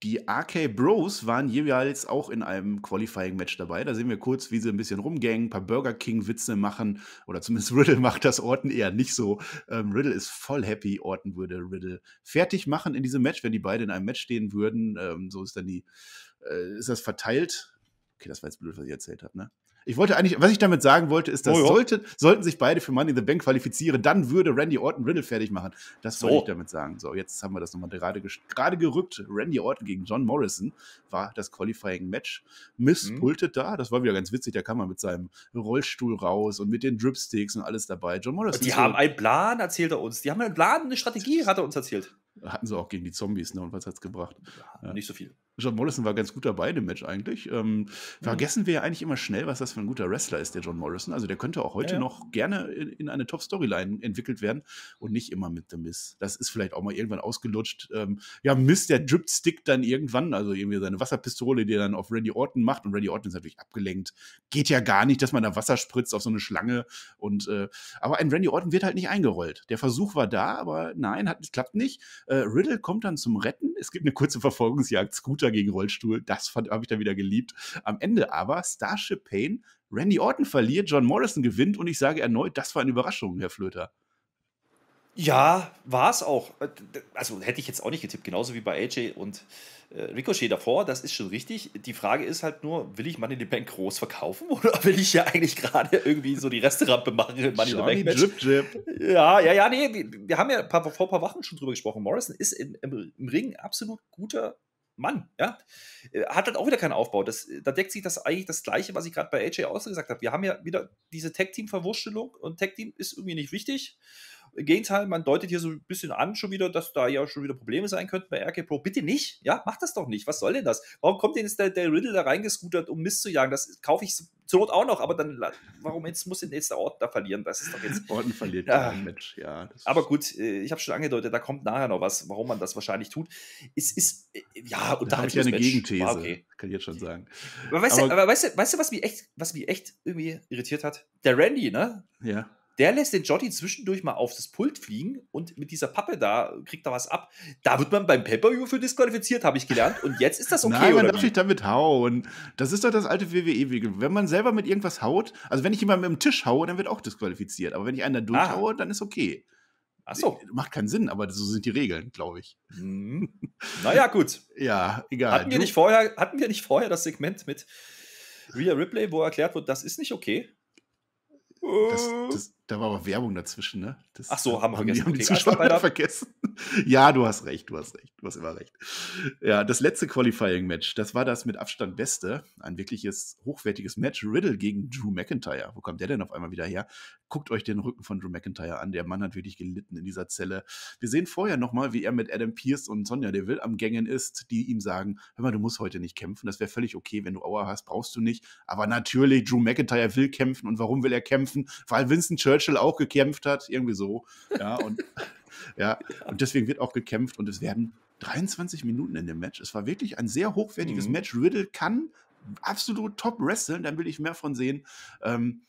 Die RK Bros waren jeweils auch in einem Qualifying-Match dabei. Da sehen wir kurz, wie sie ein bisschen rumgängen, ein paar Burger King-Witze machen. Oder zumindest Riddle macht das Orton eher nicht so. Ähm, Riddle ist voll happy. Orton würde Riddle fertig machen in diesem Match, wenn die beiden in einem Match stehen würden. Ähm, so ist dann die, äh, ist das verteilt. Okay, das war jetzt blöd, was ich erzählt habe, ne? Ich wollte eigentlich, was ich damit sagen wollte, ist, dass oh, sollte, sollten sich beide für Money in the Bank qualifizieren, dann würde Randy Orton Riddle fertig machen. Das so. wollte ich damit sagen. So, jetzt haben wir das nochmal gerade, gerade gerückt. Randy Orton gegen John Morrison war das Qualifying-Match. Miss mhm. pultet da, das war wieder ganz witzig, da kam man mit seinem Rollstuhl raus und mit den Dripsticks und alles dabei. John Morrison. Die haben einen Plan, erzählt er uns. Die haben einen Plan, eine Strategie, hat er uns erzählt. Hatten sie auch gegen die Zombies, ne? Und was hat es gebracht? Ja, ja. Nicht so viel. John Morrison war ganz gut dabei im Match eigentlich. Ähm, mhm. Vergessen wir ja eigentlich immer schnell, was das für ein guter Wrestler ist, der John Morrison. Also der könnte auch heute ja, ja. noch gerne in, in eine Top-Storyline entwickelt werden und nicht immer mit The Miss. Das ist vielleicht auch mal irgendwann ausgelutscht. Ähm, ja, Miss, der drippt Stick dann irgendwann, also irgendwie seine Wasserpistole, die er dann auf Randy Orton macht. Und Randy Orton ist natürlich abgelenkt. Geht ja gar nicht, dass man da Wasser spritzt auf so eine Schlange. Und äh, aber ein Randy Orton wird halt nicht eingerollt. Der Versuch war da, aber nein, hat, klappt nicht. Äh, Riddle kommt dann zum Retten. Es gibt eine kurze Verfolgungsjagd. Scooter Lutscher gegen Rollstuhl. Das habe ich dann wieder geliebt. Am Ende aber Starship Pain, Randy Orton verliert, John Morrison gewinnt und ich sage erneut, das war eine Überraschung, Herr Flöter. Ja, war es auch. Äh, also hätte ich jetzt auch nicht getippt, genauso wie bei AJ und äh, Ricochet davor, das ist schon richtig. Die Frage ist halt nur, will ich Money in the Bank groß verkaufen oder will ich ja eigentlich gerade irgendwie so die Resterampe machen in Money in the Bank Match? Jip, Ja, ja, ja, nee, wir haben ja vor ein paar Wochen schon drüber gesprochen. Morrison ist im, im Ring absolut guter Mann, ja, äh, hat halt auch wieder keinen Aufbau. Das, äh, da deckt sich das eigentlich das Gleiche, was ich gerade bei AJ ausgesagt habe. Wir haben ja wieder diese Tag-Team-Verwurstelung und Tag-Team ist irgendwie nicht wichtig. Im Gegenteil, man deutet hier so ein bisschen an schon wieder, dass da ja schon wieder Probleme sein könnten bei RK Pro. Bitte nicht, ja, mach das doch nicht. Was soll denn das? Warum kommt denn jetzt der, der Riddle da reingescootert, um Mist zu jagen? Das kaufe ich zur Not auch noch, aber dann, warum jetzt muss denn jetzt der Orden da verlieren? Das ist doch jetzt. Orten verliert ja. ein Match, ja. Aber gut, äh, ich habe schon angedeutet, da kommt nachher noch was, warum man das wahrscheinlich tut. Es ist, äh, ja, und da habe ich ja eine Match. Gegenthese. okay. Kann ich jetzt schon sagen. Aber weißt, aber, du, aber weißt, weißt was mich echt, was mich echt irgendwie irritiert hat? Der Randy, ne? Ja der lässt den Jotti zwischendurch mal auf das Pult fliegen und mit dieser Pappe da kriegt er was ab. Da wird man beim Pay-Per-View für disqualifiziert, habe ich gelernt. Und jetzt ist das okay, Nein, man oder darf sich damit hauen. Das ist doch das alte WWE-Regel. Wenn man selber mit irgendwas haut, also wenn ich jemanden mit dem Tisch haue, dann wird auch disqualifiziert. Aber wenn ich einen da durchhaue, ah. dann ist okay. Achso. Macht keinen Sinn, aber so sind die Regeln, glaube ich. Hm. Naja, gut. ja, egal. Hatten wir, nicht vorher, hatten wir nicht vorher das Segment mit Real Ripley, wo erklärt wird, das ist nicht okay? Das, das, da war aber Werbung dazwischen, ne? Das Ach so, haben wir vergessen. Haben die, haben vergessen. Ja, du hast recht, du hast recht, du hast immer recht. Ja, das letzte Qualifying-Match, das war das mit Abstand beste, ein wirkliches hochwertiges Match. Riddle gegen Drew McIntyre. Wo kommt der denn auf einmal wieder her? Guckt euch den Rücken von Drew McIntyre an. Der Mann hat wirklich gelitten in dieser Zelle. Wir sehen vorher nochmal, wie er mit Adam Pierce und Sonja Deville am Gängen ist, die ihm sagen: Hör mal, du musst heute nicht kämpfen. Das wäre völlig okay, wenn du Aua hast, brauchst du nicht. Aber natürlich, Drew McIntyre will kämpfen. Und warum will er kämpfen? Weil Vincent Churchill auch gekämpft hat. Irgendwie so so. Ja, und, ja, und deswegen wird auch gekämpft und es werden 23 Minuten in dem Match. Es war wirklich ein sehr hochwertiges mhm. Match. Riddle kann absolut top wresteln, dann will ich mehr von sehen. Ähm,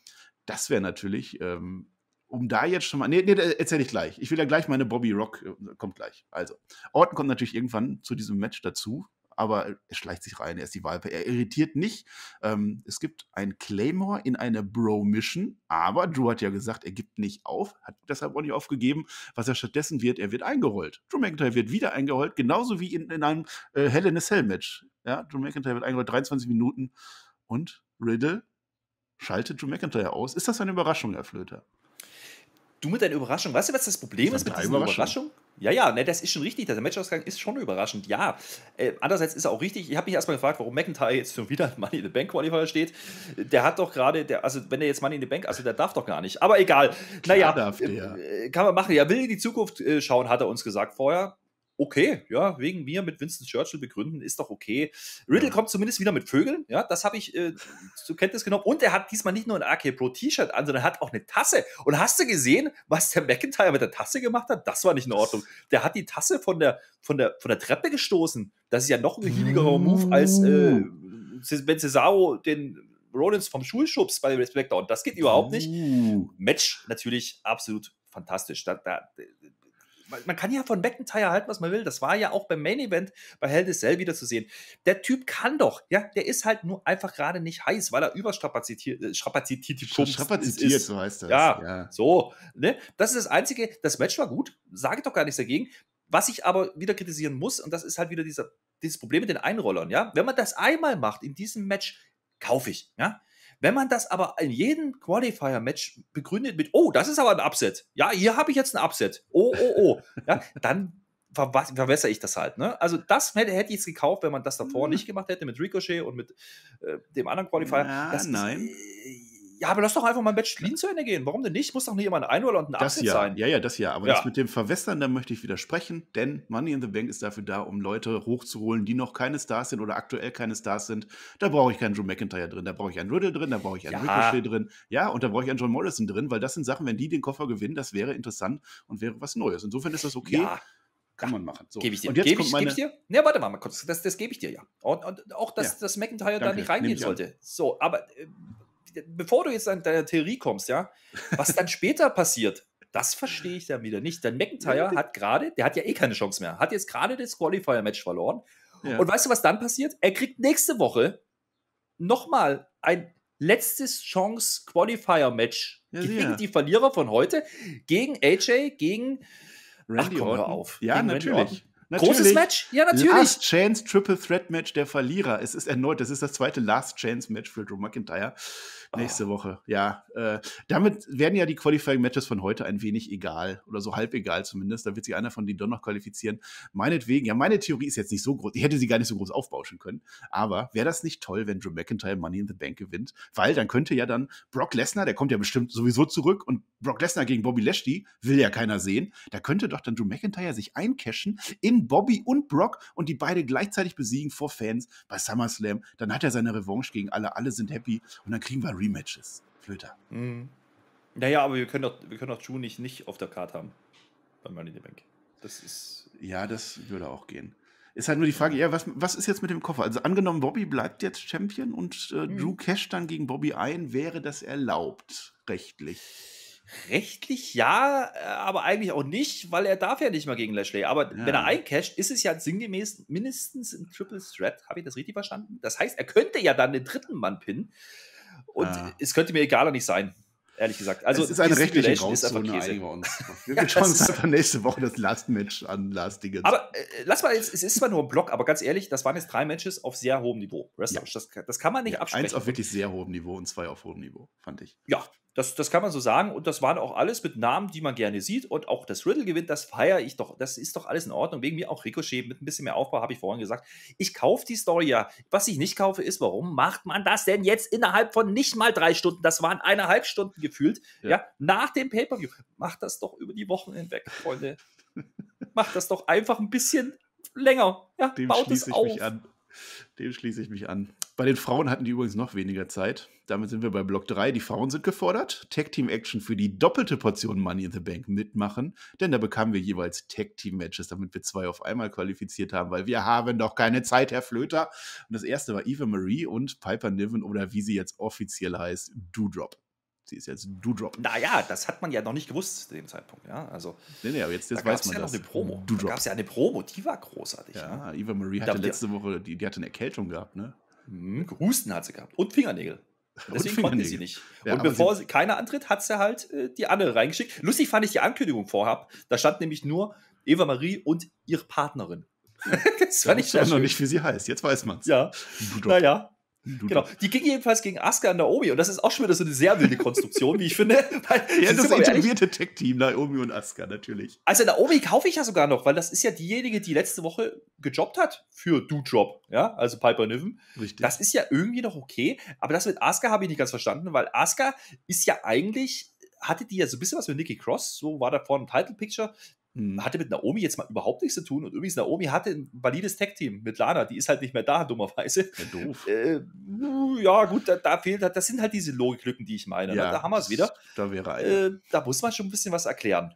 das wäre natürlich, ähm, um da jetzt schon mal. Nee, nee, erzähle ich gleich. Ich will ja gleich meine Bobby Rock, äh, kommt gleich. Also, Orton kommt natürlich irgendwann zu diesem Match dazu aber er schleicht sich rein, er ist die Walpe, er irritiert nicht. Ähm, es gibt ein Claymore in einer Bro-Mission, aber Drew hat ja gesagt, er gibt nicht auf, hat deshalb auch nicht aufgegeben. Was er stattdessen wird, er wird eingerollt. Drew McIntyre wird wieder eingerollt, genauso wie in, in einem äh, Hell in a Cell-Match. Ja, Drew McIntyre wird eingerollt, 23 Minuten und Riddle schaltet Drew McIntyre aus. Ist das eine Überraschung, Herr Flöter? Du mit deiner Überraschung. Weißt du, was das Problem ist mit dieser Überraschung? Überraschung? Ja, ja, ne, das ist schon richtig. Der Matchausgang ist schon überraschend, ja. Äh, andererseits ist er auch richtig. Ich habe mich erstmal gefragt, warum McIntyre jetzt schon wieder Money in the Bank Qualifier steht. Der hat doch gerade, also wenn er jetzt Money in the Bank, also der darf doch gar nicht. Aber egal. Klar naja, darf der. Äh, kann man machen. Er will in die Zukunft äh, schauen, hat er uns gesagt vorher okay, ja, wegen mir mit Winston Churchill begründen, ist doch okay. Riddle kommt zumindest wieder mit Vögeln, ja, das habe ich äh, zur Kenntnis genommen. Und er hat diesmal nicht nur ein AK Pro T-Shirt an, sondern hat auch eine Tasse. Und hast du gesehen, was der McIntyre mit der Tasse gemacht hat? Das war nicht in Ordnung. Der hat die Tasse von der, von der, von der Treppe gestoßen. Das ist ja noch ein heiligerer Move als äh, uh. wenn Cesaro den Rollins vom Schulschubs bei Und Das geht überhaupt nicht. Uh. Match natürlich absolut fantastisch. Da, da, man kann ja von McIntyre halten, was man will. Das war ja auch beim Main Event bei Hell in Cell wieder zu sehen. Der Typ kann doch, ja, der ist halt nur einfach gerade nicht heiß, weil er überstrapazitiert äh, strapazitiert Strapazitiert, ist. so heißt das. Ja, ja, so. Ne? Das ist das Einzige. Das Match war gut, sage doch gar nichts dagegen. Was ich aber wieder kritisieren muss, und das ist halt wieder dieser, dieses Problem mit den Einrollern, ja. Wenn man das einmal macht in diesem Match, kaufe ich, ja. Wenn man das aber in jedem Qualifier-Match begründet mit, oh, das ist aber ein Upset. Ja, hier habe ich jetzt ein Upset. Oh, oh, oh. Ja, dann verwässere ich das halt. Ne? Also das hätte, hätte ich es gekauft, wenn man das davor mhm. nicht gemacht hätte mit Ricochet und mit äh, dem anderen Qualifier. Ja, das nein. Ist, äh, ja, aber lass doch einfach mal ein Match clean zu Ende gehen. Warum denn nicht? Muss doch nicht jemand ein Einroll und ein Upset ja. sein. Ja, ja, das ja. Aber ja. das mit dem Verwässern, da möchte ich widersprechen, denn Money in the Bank ist dafür da, um Leute hochzuholen, die noch keine Stars sind oder aktuell keine Stars sind. Da brauche ich keinen Drew McIntyre drin, da brauche ich einen Riddle drin, da brauche ich einen ja. Ricochet drin. Ja, und da brauche ich einen John Morrison drin, weil das sind Sachen, wenn die den Koffer gewinnen, das wäre interessant und wäre was Neues. Insofern ist das okay. Ja. Kann man machen. So. Gebe ich dir. Und jetzt gebe ich, meine... geb ich dir? Ne, warte mal, mal kurz. Das, das gebe ich dir ja. Und, und auch, dass, ja. dass McIntyre Danke. da nicht reingehen sollte. So, aber äh, bevor du jetzt an deiner Theorie kommst, ja, was dann später passiert, das verstehe ich dann wieder nicht. Denn McIntyre hat gerade, der hat ja eh keine Chance mehr, hat jetzt gerade das Qualifier-Match verloren. Ja. Und weißt du, was dann passiert? Er kriegt nächste Woche nochmal ein letztes Chance Qualifier-Match ja, gegen die Verlierer von heute, gegen AJ, gegen Randy Ach, komm, Orton. auf. Ja, gegen natürlich. Natürlich. Großes Match? Ja, natürlich. Last Chance Triple Threat Match der Verlierer. Es ist erneut, das ist das zweite Last Chance Match für Drew McIntyre. Nächste oh. Woche. Ja, äh, damit werden ja die Qualifying-Matches von heute ein wenig egal oder so halb egal zumindest. Da wird sich einer von denen doch noch qualifizieren. Meinetwegen, ja, meine Theorie ist jetzt nicht so groß. Ich hätte sie gar nicht so groß aufbauschen können. Aber wäre das nicht toll, wenn Drew McIntyre Money in the Bank gewinnt? Weil dann könnte ja dann Brock Lesnar, der kommt ja bestimmt sowieso zurück und Brock Lesnar gegen Bobby Lashley will ja keiner sehen. Da könnte doch dann Drew McIntyre sich eincashen in Bobby und Brock und die beide gleichzeitig besiegen vor Fans bei SummerSlam. Dann hat er seine Revanche gegen alle, alle sind happy und dann kriegen wir Rematches. Flöter. Mhm. Naja, aber wir können doch, wir können doch Drew nicht, nicht auf der Karte haben. Bei Money in the Bank. Das ist. Ja, das würde auch gehen. Ist halt nur die Frage, ja, was, was ist jetzt mit dem Koffer? Also angenommen, Bobby bleibt jetzt Champion und äh, mhm. Drew Cash dann gegen Bobby ein, wäre das erlaubt, rechtlich? Rechtlich ja, äh, aber eigentlich auch nicht, weil er darf ja nicht mal gegen Lashley. Aber ja. wenn er eincasht, ist es ja sinngemäß mindestens ein Triple Threat. Habe ich das richtig verstanden? Das heißt, er könnte ja dann den dritten Mann pinnen. Und ah. es könnte mir egaler nicht sein, ehrlich gesagt. Also es ist eine rechtliche Grauzone einigen wir uns. Wir schauen uns einfach nächste Woche das Last Match an, Last Dingens. Aber äh, äh, lass mal, es, es ist zwar nur ein Block, aber ganz ehrlich, das waren jetzt drei Matches auf sehr hohem Niveau. Ja. Das, das, kann man nicht ja, absprechen. Eins auf wirklich sehr hohem Niveau und zwei auf hohem Niveau, fand ich. Ja, das, das kann man so sagen. Und das waren auch alles mit Namen, die man gerne sieht. Und auch das Riddle gewinnt, das feiere ich doch. Das ist doch alles in Ordnung. Wegen mir auch Ricochet mit ein bisschen mehr Aufbau, habe ich vorhin gesagt. Ich kaufe die Story ja. Was ich nicht kaufe, ist, warum macht man das denn jetzt innerhalb von nicht mal drei Stunden? Das waren eineinhalb Stunden gefühlt. Ja, ja nach dem Pay-Per-View. Macht das doch über die Wochen hinweg, Freunde. macht das doch einfach ein bisschen länger. Ja, dem baut schließe ich mich an. Dem schließe ich mich an. Bei den Frauen hatten die übrigens noch weniger Zeit. Damit sind wir bei Block 3. Die Frauen sind gefordert. Tag Team Action für die doppelte Portion Money in the Bank mitmachen. Denn da bekamen wir jeweils Tag Team Matches, damit wir zwei auf einmal qualifiziert haben, weil wir haben doch keine Zeit, Herr Flöter. Und das erste war Eva Marie und Piper Niven oder wie sie jetzt offiziell heißt, Doodrop. Sie ist jetzt Doodrop. Naja, das hat man ja noch nicht gewusst zu dem Zeitpunkt. Ja, also, nee, nee, aber jetzt, jetzt weiß man ja das. Noch eine Promo. Da gab es ja eine Promo, die war großartig. Ja, ja. Ne? Eva Marie hatte letzte Woche, die, die hatte eine Erkältung gehabt, ne? Mhm. Husten hat sie gehabt und Fingernägel. deswegen und konnte sie nicht. Ja, und bevor sie, keiner antritt, hat sie halt äh, die andere reingeschickt. Lustig fand ich die Ankündigung vorhab. Da stand nämlich nur Eva Marie und ihre Partnerin. das fand ja, ich schon. noch nicht, wie sie heißt. Jetzt weiß man es. Ja. Naja, genau. Die ging jedenfalls gegen Asuka und Naomi. Und das ist auch schon wieder so eine sehr wilde Konstruktion, wie ich finde. Weil, ja, das integrierte Tech-Team, Naomi und Asuka, natürlich. Also Naomi kaufe ich ja sogar noch, weil das ist ja diejenige, die letzte Woche gejobbt hat für Do-Job. Ja, also Piper Niven. Richtig. Das ist ja irgendwie noch okay. Aber das mit Asuka habe ich nicht ganz verstanden, weil Asuka ist ja eigentlich hatte die ja so ein bisschen was mit Nikki Cross, so war da vorne ein Title Picture. Mhm. hatte mit Naomi jetzt mal überhaupt nichts zu tun. Und übrigens, Naomi hatte ein valides Tech-Team mit Lana, die ist halt nicht mehr da, dummerweise. Ja, doof. Äh, ja, gut, da, da, fehlt, halt, das sind halt diese Logiklücken, die ich meine. Ne? Ja, Da haben wir es wieder. Da wäre Äh, da muss man schon ein bisschen was erklären.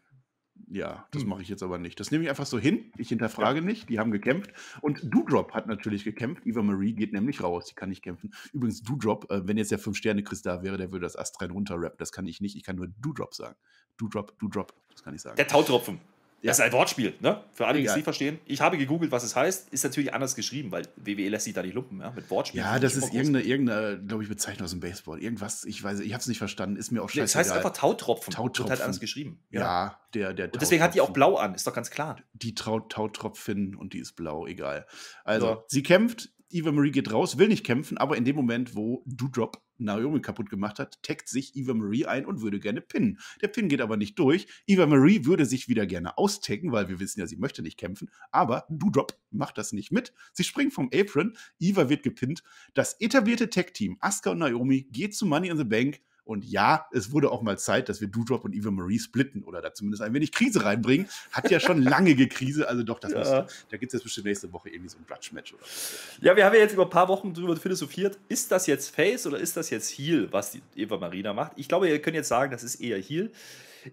Ja, das hm. mache ich jetzt aber nicht. Das nehme ich einfach so hin. Ich hinterfrage ja. nicht. Die haben gekämpft. Und Doodrop hat natürlich gekämpft. Eva Marie geht nämlich raus. Die kann nicht kämpfen. Übrigens, Doodrop, äh, wenn jetzt der Fünf-Sterne-Chris da wäre, der würde das Astrein runterrappen. Das kann ich nicht. Ich kann nur Doodrop sagen. Doodrop, Doodrop. Das kann ich sagen. Der Tautropfen. Das ist ein Wortspiel, ne? Für alle, die es nicht verstehen. Ich habe gegoogelt, was es heißt. Ist natürlich anders geschrieben, weil WWE lässt sich da nicht lumpen, ja? Mit Wortspielen. Ja, das ist irgendeine, irgendeine glaube ich, Bezeichnung aus dem Baseball. Irgendwas, ich weiß, ich habe es nicht verstanden. Ist mir auch scheiße. Nee, es heißt einfach Tautropfen. Tautropfen. Wird halt anders geschrieben. Ja, ja der, der Und deswegen hat die auch blau an, ist doch ganz klar. Die Traut Tautropfen und die ist blau, egal. Also, ja. sie kämpft, Eva Marie geht raus, will nicht kämpfen, aber in dem Moment, wo Doudrop Naomi kaputt gemacht hat, taggt sich Eva Marie ein und würde gerne pinnen. Der Pin geht aber nicht durch. Eva Marie würde sich wieder gerne austaggen, weil wir wissen ja, sie möchte nicht kämpfen. Aber Doudrop macht das nicht mit. Sie springt vom Apron. Eva wird gepinnt. Das etablierte Tag-Team, Asuka und Naomi, geht zu Money in the Bank und ja, es wurde auch mal Zeit, dass wir Doudrop und Eva Marie splitten oder da zumindest ein wenig Krise reinbringen. Hat ja schon lange gekrise, also doch, das ja. Müsste, da gibt es jetzt bestimmt nächste Woche irgendwie so ein Grudge-Match oder so. Ja, wir haben ja jetzt über ein paar Wochen drüber philosophiert, ist das jetzt Face oder ist das jetzt Heal, was die Eva Marie da macht? Ich glaube, ihr könnt jetzt sagen, das ist eher Heal.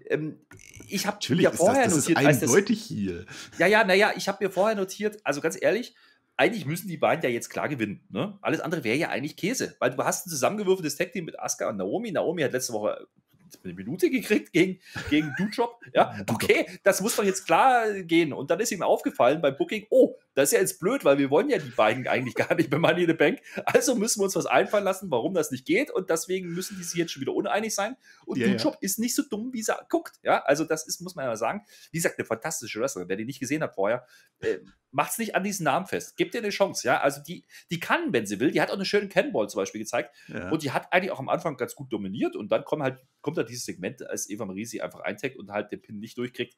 Ähm, ich habe ja vorher das, das notiert, ist eindeutig das, Heal. Ja, ja, naja, ich habe mir vorher notiert, also ganz ehrlich, eigentlich müssen die beiden ja jetzt klar gewinnen. Ne? Alles andere wäre ja eigentlich Käse, weil du hast ein zusammengewürfeltes Tag-Team mit Asuka und Naomi. Naomi hat letzte Woche eine Minute gekriegt gegen, gegen Dutrop. Ja, okay, das muss doch jetzt klar gehen. Und dann ist ihm aufgefallen beim Booking, oh, das ist ja jetzt blöd, weil wir wollen ja die beiden eigentlich gar nicht bei Money in the Bank. Also müssen wir uns was einfallen lassen, warum das nicht geht. Und deswegen müssen die sich jetzt schon wieder uneinig sein. Und ja, Dutrop ja. ist nicht so dumm, wie er guckt. Ja, also das ist, muss man ja sagen, wie gesagt, eine fantastische Wrestlerin. Wer die nicht gesehen hat vorher, äh, macht es nicht an diesen Namen fest. Gebt ihr eine Chance, ja. Also die, die kann, wenn sie will. Die hat auch einen schönen Cannonball zum Beispiel gezeigt. Ja. Und die hat eigentlich auch am Anfang ganz gut dominiert. Und dann kommt halt, kommt da halt dieses Segment, als Eva Marie Marisi einfach einteckt und halt den Pin nicht durchkriegt.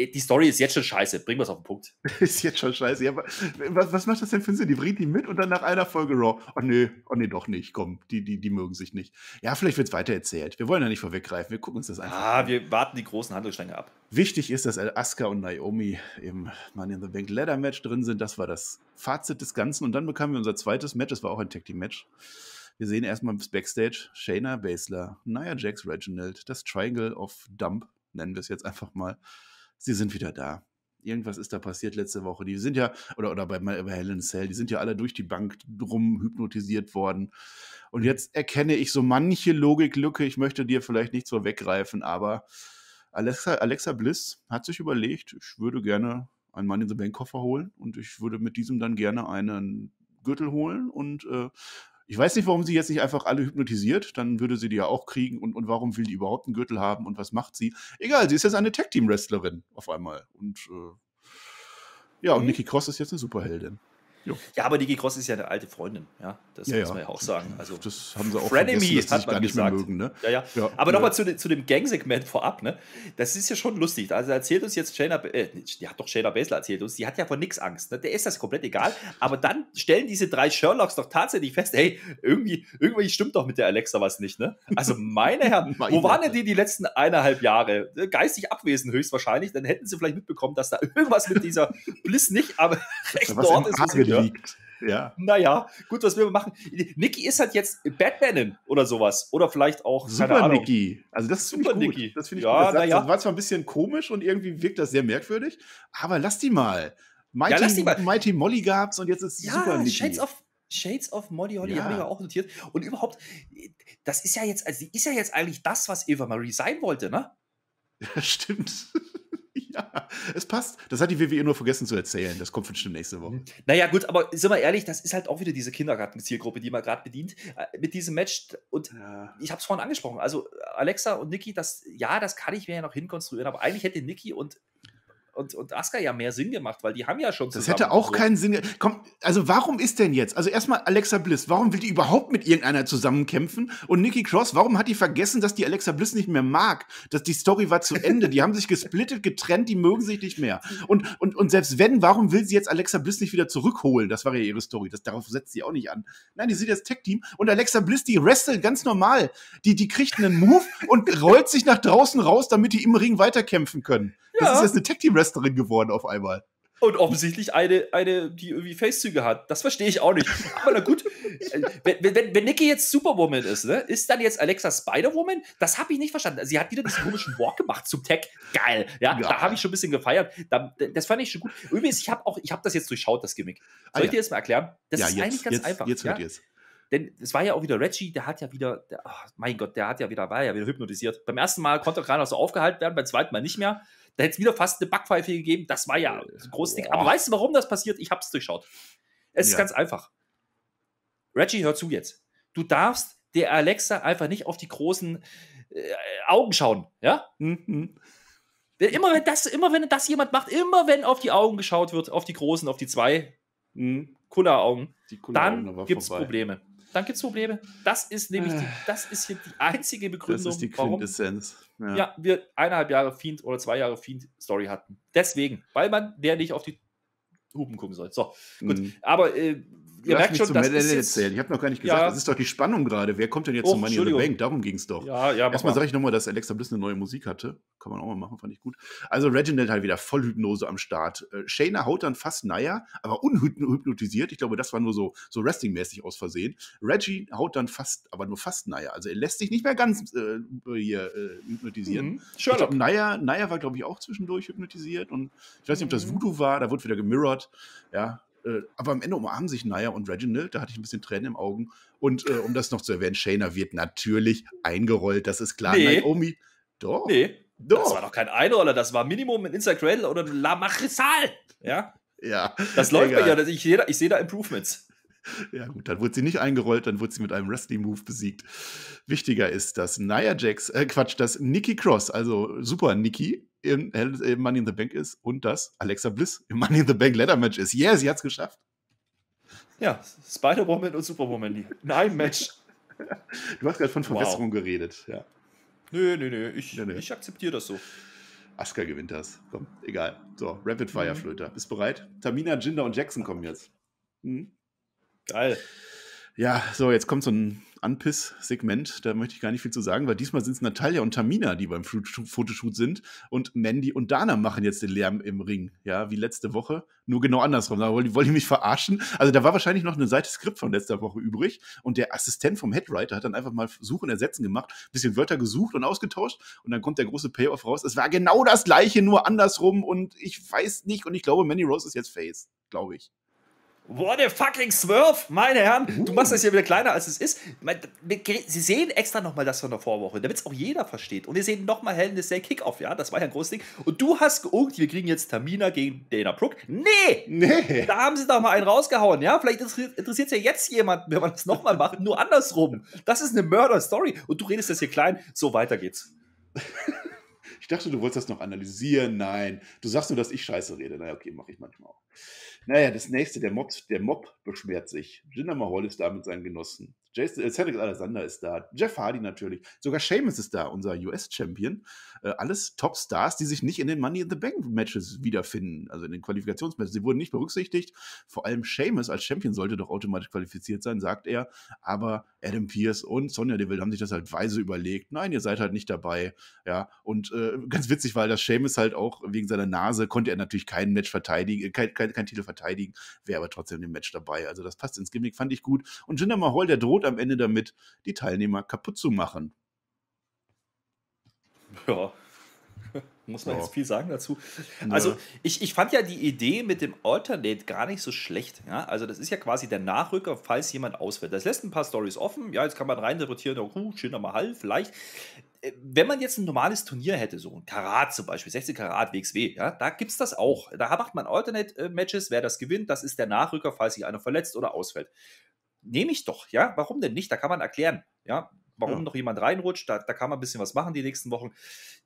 Äh, die Story ist jetzt schon scheiße. Bringen wir es auf den Punkt. ist jetzt schon scheiße. Ja, was, was, macht das denn für einen Sinn? Die bringt die mit und dann nach einer Folge Raw. Oh nee, oh nee, doch nicht. Komm, die, die, die mögen sich nicht. Ja, vielleicht wird es weitererzählt. Wir wollen ja nicht vorweggreifen. Wir gucken uns das einfach ah, an. Ah, wir warten die großen Handelsstränge ab. Wichtig ist, dass Asuka und Naomi im Money in the Bank Ladder Match drin sind. Das war das Fazit des Ganzen. Und dann bekamen wir unser zweites Match. Das war auch ein Tag Team Match. Wir sehen erstmal das Backstage Shayna Baszler, Nia Jax Reginald, das Triangle of Dump, nennen wir es jetzt einfach mal sie sind wieder da. Irgendwas ist da passiert letzte Woche. Die sind ja, oder, oder bei, bei Helen Cell, die sind ja alle durch die Bank drum hypnotisiert worden. Und jetzt erkenne ich so manche Logiklücke. Ich möchte dir vielleicht nichts vorweggreifen, aber Alexa, Alexa Bliss hat sich überlegt, ich würde gerne einen Mann in the Bank Koffer holen und ich würde mit diesem dann gerne einen Gürtel holen und äh, ich weiß nicht, warum sie jetzt nicht einfach alle hypnotisiert, dann würde sie die ja auch kriegen und, und warum will die überhaupt einen Gürtel haben und was macht sie? Egal, sie ist jetzt eine Tag-Team-Wrestlerin auf einmal. Und äh, ja, und mhm. Nikki Cross ist jetzt eine Superheldin. Jo. Ja, aber Niki Cross ist ja eine alte Freundin, ja. Das ja, muss man ja auch sagen. Also das haben sie auch Frenemy vergessen, hat man gesagt. Mögen, ne? ja, ja, ja. Aber ja. nochmal zu, zu, dem Gang-Segment vorab, ne? Das ist ja schon lustig. Also erzählt uns jetzt Shayna, äh, die hat doch Shayna Baszler erzählt uns, die hat ja von nichts Angst. Ne? Der ist das komplett egal. Aber dann stellen diese drei Sherlocks doch tatsächlich fest, hey, irgendwie, irgendwie stimmt doch mit der Alexa was nicht, ne? Also meine Herren, meine wo waren denn die die letzten eineinhalb Jahre? Äh, geistig abwesend höchstwahrscheinlich, dann hätten sie vielleicht mitbekommen, dass da irgendwas mit dieser Bliss nicht, aber recht dort ist ja. liegt. Ja. Naja, gut, was wir machen. Nikki ist halt jetzt Batmanin oder sowas. Oder vielleicht auch Super Nikki. Also, das ist super gut. Das finde ich ja, gut. Das, ja. war zwar ein bisschen komisch und irgendwie wirkt das sehr merkwürdig, aber lass die mal. Mighty, ja, lass die mal. Mighty Molly gab's und jetzt ist ja, Super Nikki. Shades of, Shades of Molly Holly ja. habe ich ja auch notiert. Und überhaupt, das ist ja jetzt, also die ist ja jetzt eigentlich das, was Eva Marie sein wollte, ne? Ja, stimmt. ja, es passt. Das hat die WWE nur vergessen zu erzählen. Das kommt bestimmt nächste Woche. Mhm. Naja, gut, aber sind wir ehrlich, das ist halt auch wieder diese Kindergarten-Zielgruppe, die man gerade bedient. Äh, mit diesem Match und ja. ich habe es vorhin angesprochen. Also, Alexa und Niki, das, ja, das kann ich mir ja noch hinkonstruieren, aber eigentlich hätte Niki und und, und Asuka ja mehr Sinn gemacht, weil die haben ja schon zusammen. Das hätte auch so. keinen Sinn. Komm, also warum ist denn jetzt? Also erstmal Alexa Bliss, warum will die überhaupt mit irgendeiner zusammenkämpfen? Und Nikki Cross, warum hat die vergessen, dass die Alexa Bliss nicht mehr mag? Dass die Story war zu Ende. die haben sich gesplittet, getrennt, die mögen sich nicht mehr. Und, und, und selbst wenn, warum will sie jetzt Alexa Bliss nicht wieder zurückholen? Das war ja ihre Story. Das, darauf setzt sie auch nicht an. Nein, die sind jetzt Tech-Team und Alexa Bliss, die wrestelt ganz normal. Die, die kriegt einen Move und rollt sich nach draußen raus, damit die im Ring weiterkämpfen können. Ja. Das ist jetzt eine Tag Team Wrestlerin geworden auf einmal. Und offensichtlich eine, eine die irgendwie Facezüge hat. Das verstehe ich auch nicht. Aber na gut, äh, wenn, wenn, wenn Nikki jetzt Superwoman ist, ne, ist dann jetzt Alexa Spider-Woman? Das habe ich nicht verstanden. Sie hat wieder diesen komischen Walk gemacht zum Tech. Geil. Ja, ja. da habe ich schon ein bisschen gefeiert. Da, das fand ich schon gut. Übrigens, ich habe auch, ich habe das jetzt durchschaut, das Gimmick. Ah, Soll ah, ich ja. dir das mal erklären? Das ja, ist jetzt, eigentlich ganz jetzt, einfach. Jetzt wird ja? jetzt. Denn es war ja auch wieder Reggie, der hat ja wieder, der, oh mein Gott, der hat ja wieder, war ja wieder hypnotisiert. Beim ersten Mal konnte er gerade noch so aufgehalten werden, beim zweiten Mal nicht mehr. Da hätte es wieder fast eine Backpfeife gegeben. Das war ja äh, ein großes Ding. Aber weißt du, warum das passiert? Ich habe es durchschaut. Es ja. ist ganz einfach. Reggie, hör zu jetzt. Du darfst der Alexa einfach nicht auf die großen äh, Augen schauen. Ja? Mhm. Immer wenn, das, immer wenn das jemand macht, immer wenn auf die Augen geschaut wird, auf die großen, auf die zwei, mhm. Kulleraugen, dann gibt es Probleme dann gibt es Probleme. Das ist nämlich, die, ah. das ist hier die einzige Begründung, das ist die Quintessenz. Warum, ja. ja. wir eineinhalb Jahre Fiend oder zwei Jahre Fiend-Story hatten. Deswegen, weil man der nicht auf die Hupen gucken soll. So, gut. Mhm. Aber äh, ihr merkt schon, das ist jetzt, Ich habe noch gar nicht gesagt, ja. das ist doch die Spannung gerade. Wer kommt denn jetzt oh, zu Money in the Bank? Darum ging es doch. Ja, ja, Erstmal sage ich nochmal, dass Alexa Bliss eine neue Musik hatte. Kann man auch mal machen, fand ich gut. Also Reginald halt wieder voll Hypnose am Start. Äh, Shayna haut dann fast Naya, aber unhypnotisiert. Ich glaube, das war nur so, so Wrestling-mäßig aus Versehen. Reggie haut dann fast, aber nur fast Naya. Also er lässt sich nicht mehr ganz äh, hier äh, hypnotisieren. Mhm. Sherlock. Ich glaub, Naya, naja war, glaube ich, auch zwischendurch hypnotisiert. Und ich weiß nicht, ob das mhm. Voodoo war, da wurde wieder gemirrored. Ja, äh, aber am Ende umarmen sich Naya und Reginald, da hatte ich ein bisschen Tränen im Augen. Und äh, um das noch zu erwähnen, Shayna wird natürlich eingerollt, das ist klar. Nee. Naomi, doch. Nee. Doch. Das war doch kein Einroller, das war Minimum in Instagram oder La Machisal. Ja. Ja. Das läuft mir ja, ich sehe da, seh da Improvements. Ja, gut, dann wurde sie nicht eingerollt, dann wurde sie mit einem Wrestling-Move besiegt. Wichtiger ist, dass Nia Jax, äh, Quatsch, dass Nikki Cross, also super Nikki, im, im äh, Money in the Bank ist und dass Alexa Bliss im Money in the Bank Ladder Match ist. Yeah, sie hat es geschafft. Ja, Spider-Woman und Superwoman in einem Match. Du hast gerade von Verbesserung wow. geredet, ja. Nö, nö, nö, ich, nö, nö. ich akzeptiere das so. Asuka gewinnt das. Komm, egal. So, Rapid mhm. Fire Flöter. Bist bereit? Tamina, Jinder und Jackson kommen jetzt. Hm? Geil. Ja, so, jetzt kommt so ein Anpiss-Segment, da möchte ich gar nicht viel zu sagen, weil diesmal sind es Natalia und Tamina, die beim Fotoshoot sind und Mandy und Dana machen jetzt den Lärm im Ring, ja, wie letzte Woche, nur genau andersrum. Da wollen die mich verarschen. Also da war wahrscheinlich noch eine Seite Skript von letzter Woche übrig und der Assistent vom Headwriter hat dann einfach mal Suchen ersetzen gemacht, bisschen Wörter gesucht und ausgetauscht und dann kommt der große Payoff raus. Es war genau das gleiche, nur andersrum und ich weiß nicht und ich glaube, Mandy Rose ist jetzt Face, glaube ich. What a fucking Swerve, meine Herren. Du machst das ja wieder kleiner, als es ist. Sie sehen extra nochmal das von der Vorwoche, damit es auch jeder versteht. Und wir sehen nochmal Helen Day Kickoff, ja? Das war ja ein großes Ding. Und du hast geungt, wir kriegen jetzt Tamina gegen Dana Brooke. Nee! Nee! Da haben sie doch mal einen rausgehauen, ja? Vielleicht interessiert es ja jetzt jemand, wenn man das nochmal macht, nur andersrum. Das ist eine Murder-Story. Und du redest das hier klein. So, weiter geht's. Ich dachte, du wolltest das noch analysieren. Nein. Du sagst nur, dass ich Scheiße rede. Naja, okay, mache ich manchmal auch. Naja, das nächste, der Mob, der Mob beschwert sich. Jinder Mahal ist da mit seinen Genossen. Jason, äh, Cedric Alexander ist da. Jeff Hardy natürlich. Sogar Seamus ist da, unser US-Champion. Äh, alles Top-Stars, die sich nicht in den Money in the Bank-Matches wiederfinden, also in den Qualifikationsmatches. Sie wurden nicht berücksichtigt. Vor allem Seamus als Champion sollte doch automatisch qualifiziert sein, sagt er. Aber Adam Pierce und Sonja Deville haben sich das halt weise überlegt. Nein, ihr seid halt nicht dabei. Ja, und äh, ganz witzig, weil das Seamus halt auch wegen seiner Nase konnte er natürlich kein Match verteidigen, kein, kein, kein Titel verteidigen verteidigen, wäre aber trotzdem im Match dabei. Also das passt ins Gimmick, fand ich gut. Und Jinder Mahal, der droht am Ende damit, die Teilnehmer kaputt zu machen. Ja, muss man oh. jetzt viel sagen dazu. Also, ich, ich fand ja die Idee mit dem Alternate gar nicht so schlecht. Ja? Also, das ist ja quasi der Nachrücker, falls jemand ausfällt. Das lässt ein paar Stories offen. Ja, jetzt kann man reininterpretieren, oh, uh, Jinder Mahal, vielleicht. Äh, wenn man jetzt ein normales Turnier hätte, so ein Karat zum Beispiel, 16 Karat WXW, ja, da gibt es das auch. Da macht man Alternate-Matches, äh, wer das gewinnt, das ist der Nachrücker, falls sich einer verletzt oder ausfällt. Nehme ich doch, ja, warum denn nicht? Da kann man erklären, ja, warum ja. noch jemand reinrutscht, da, da, kann man ein bisschen was machen die nächsten Wochen.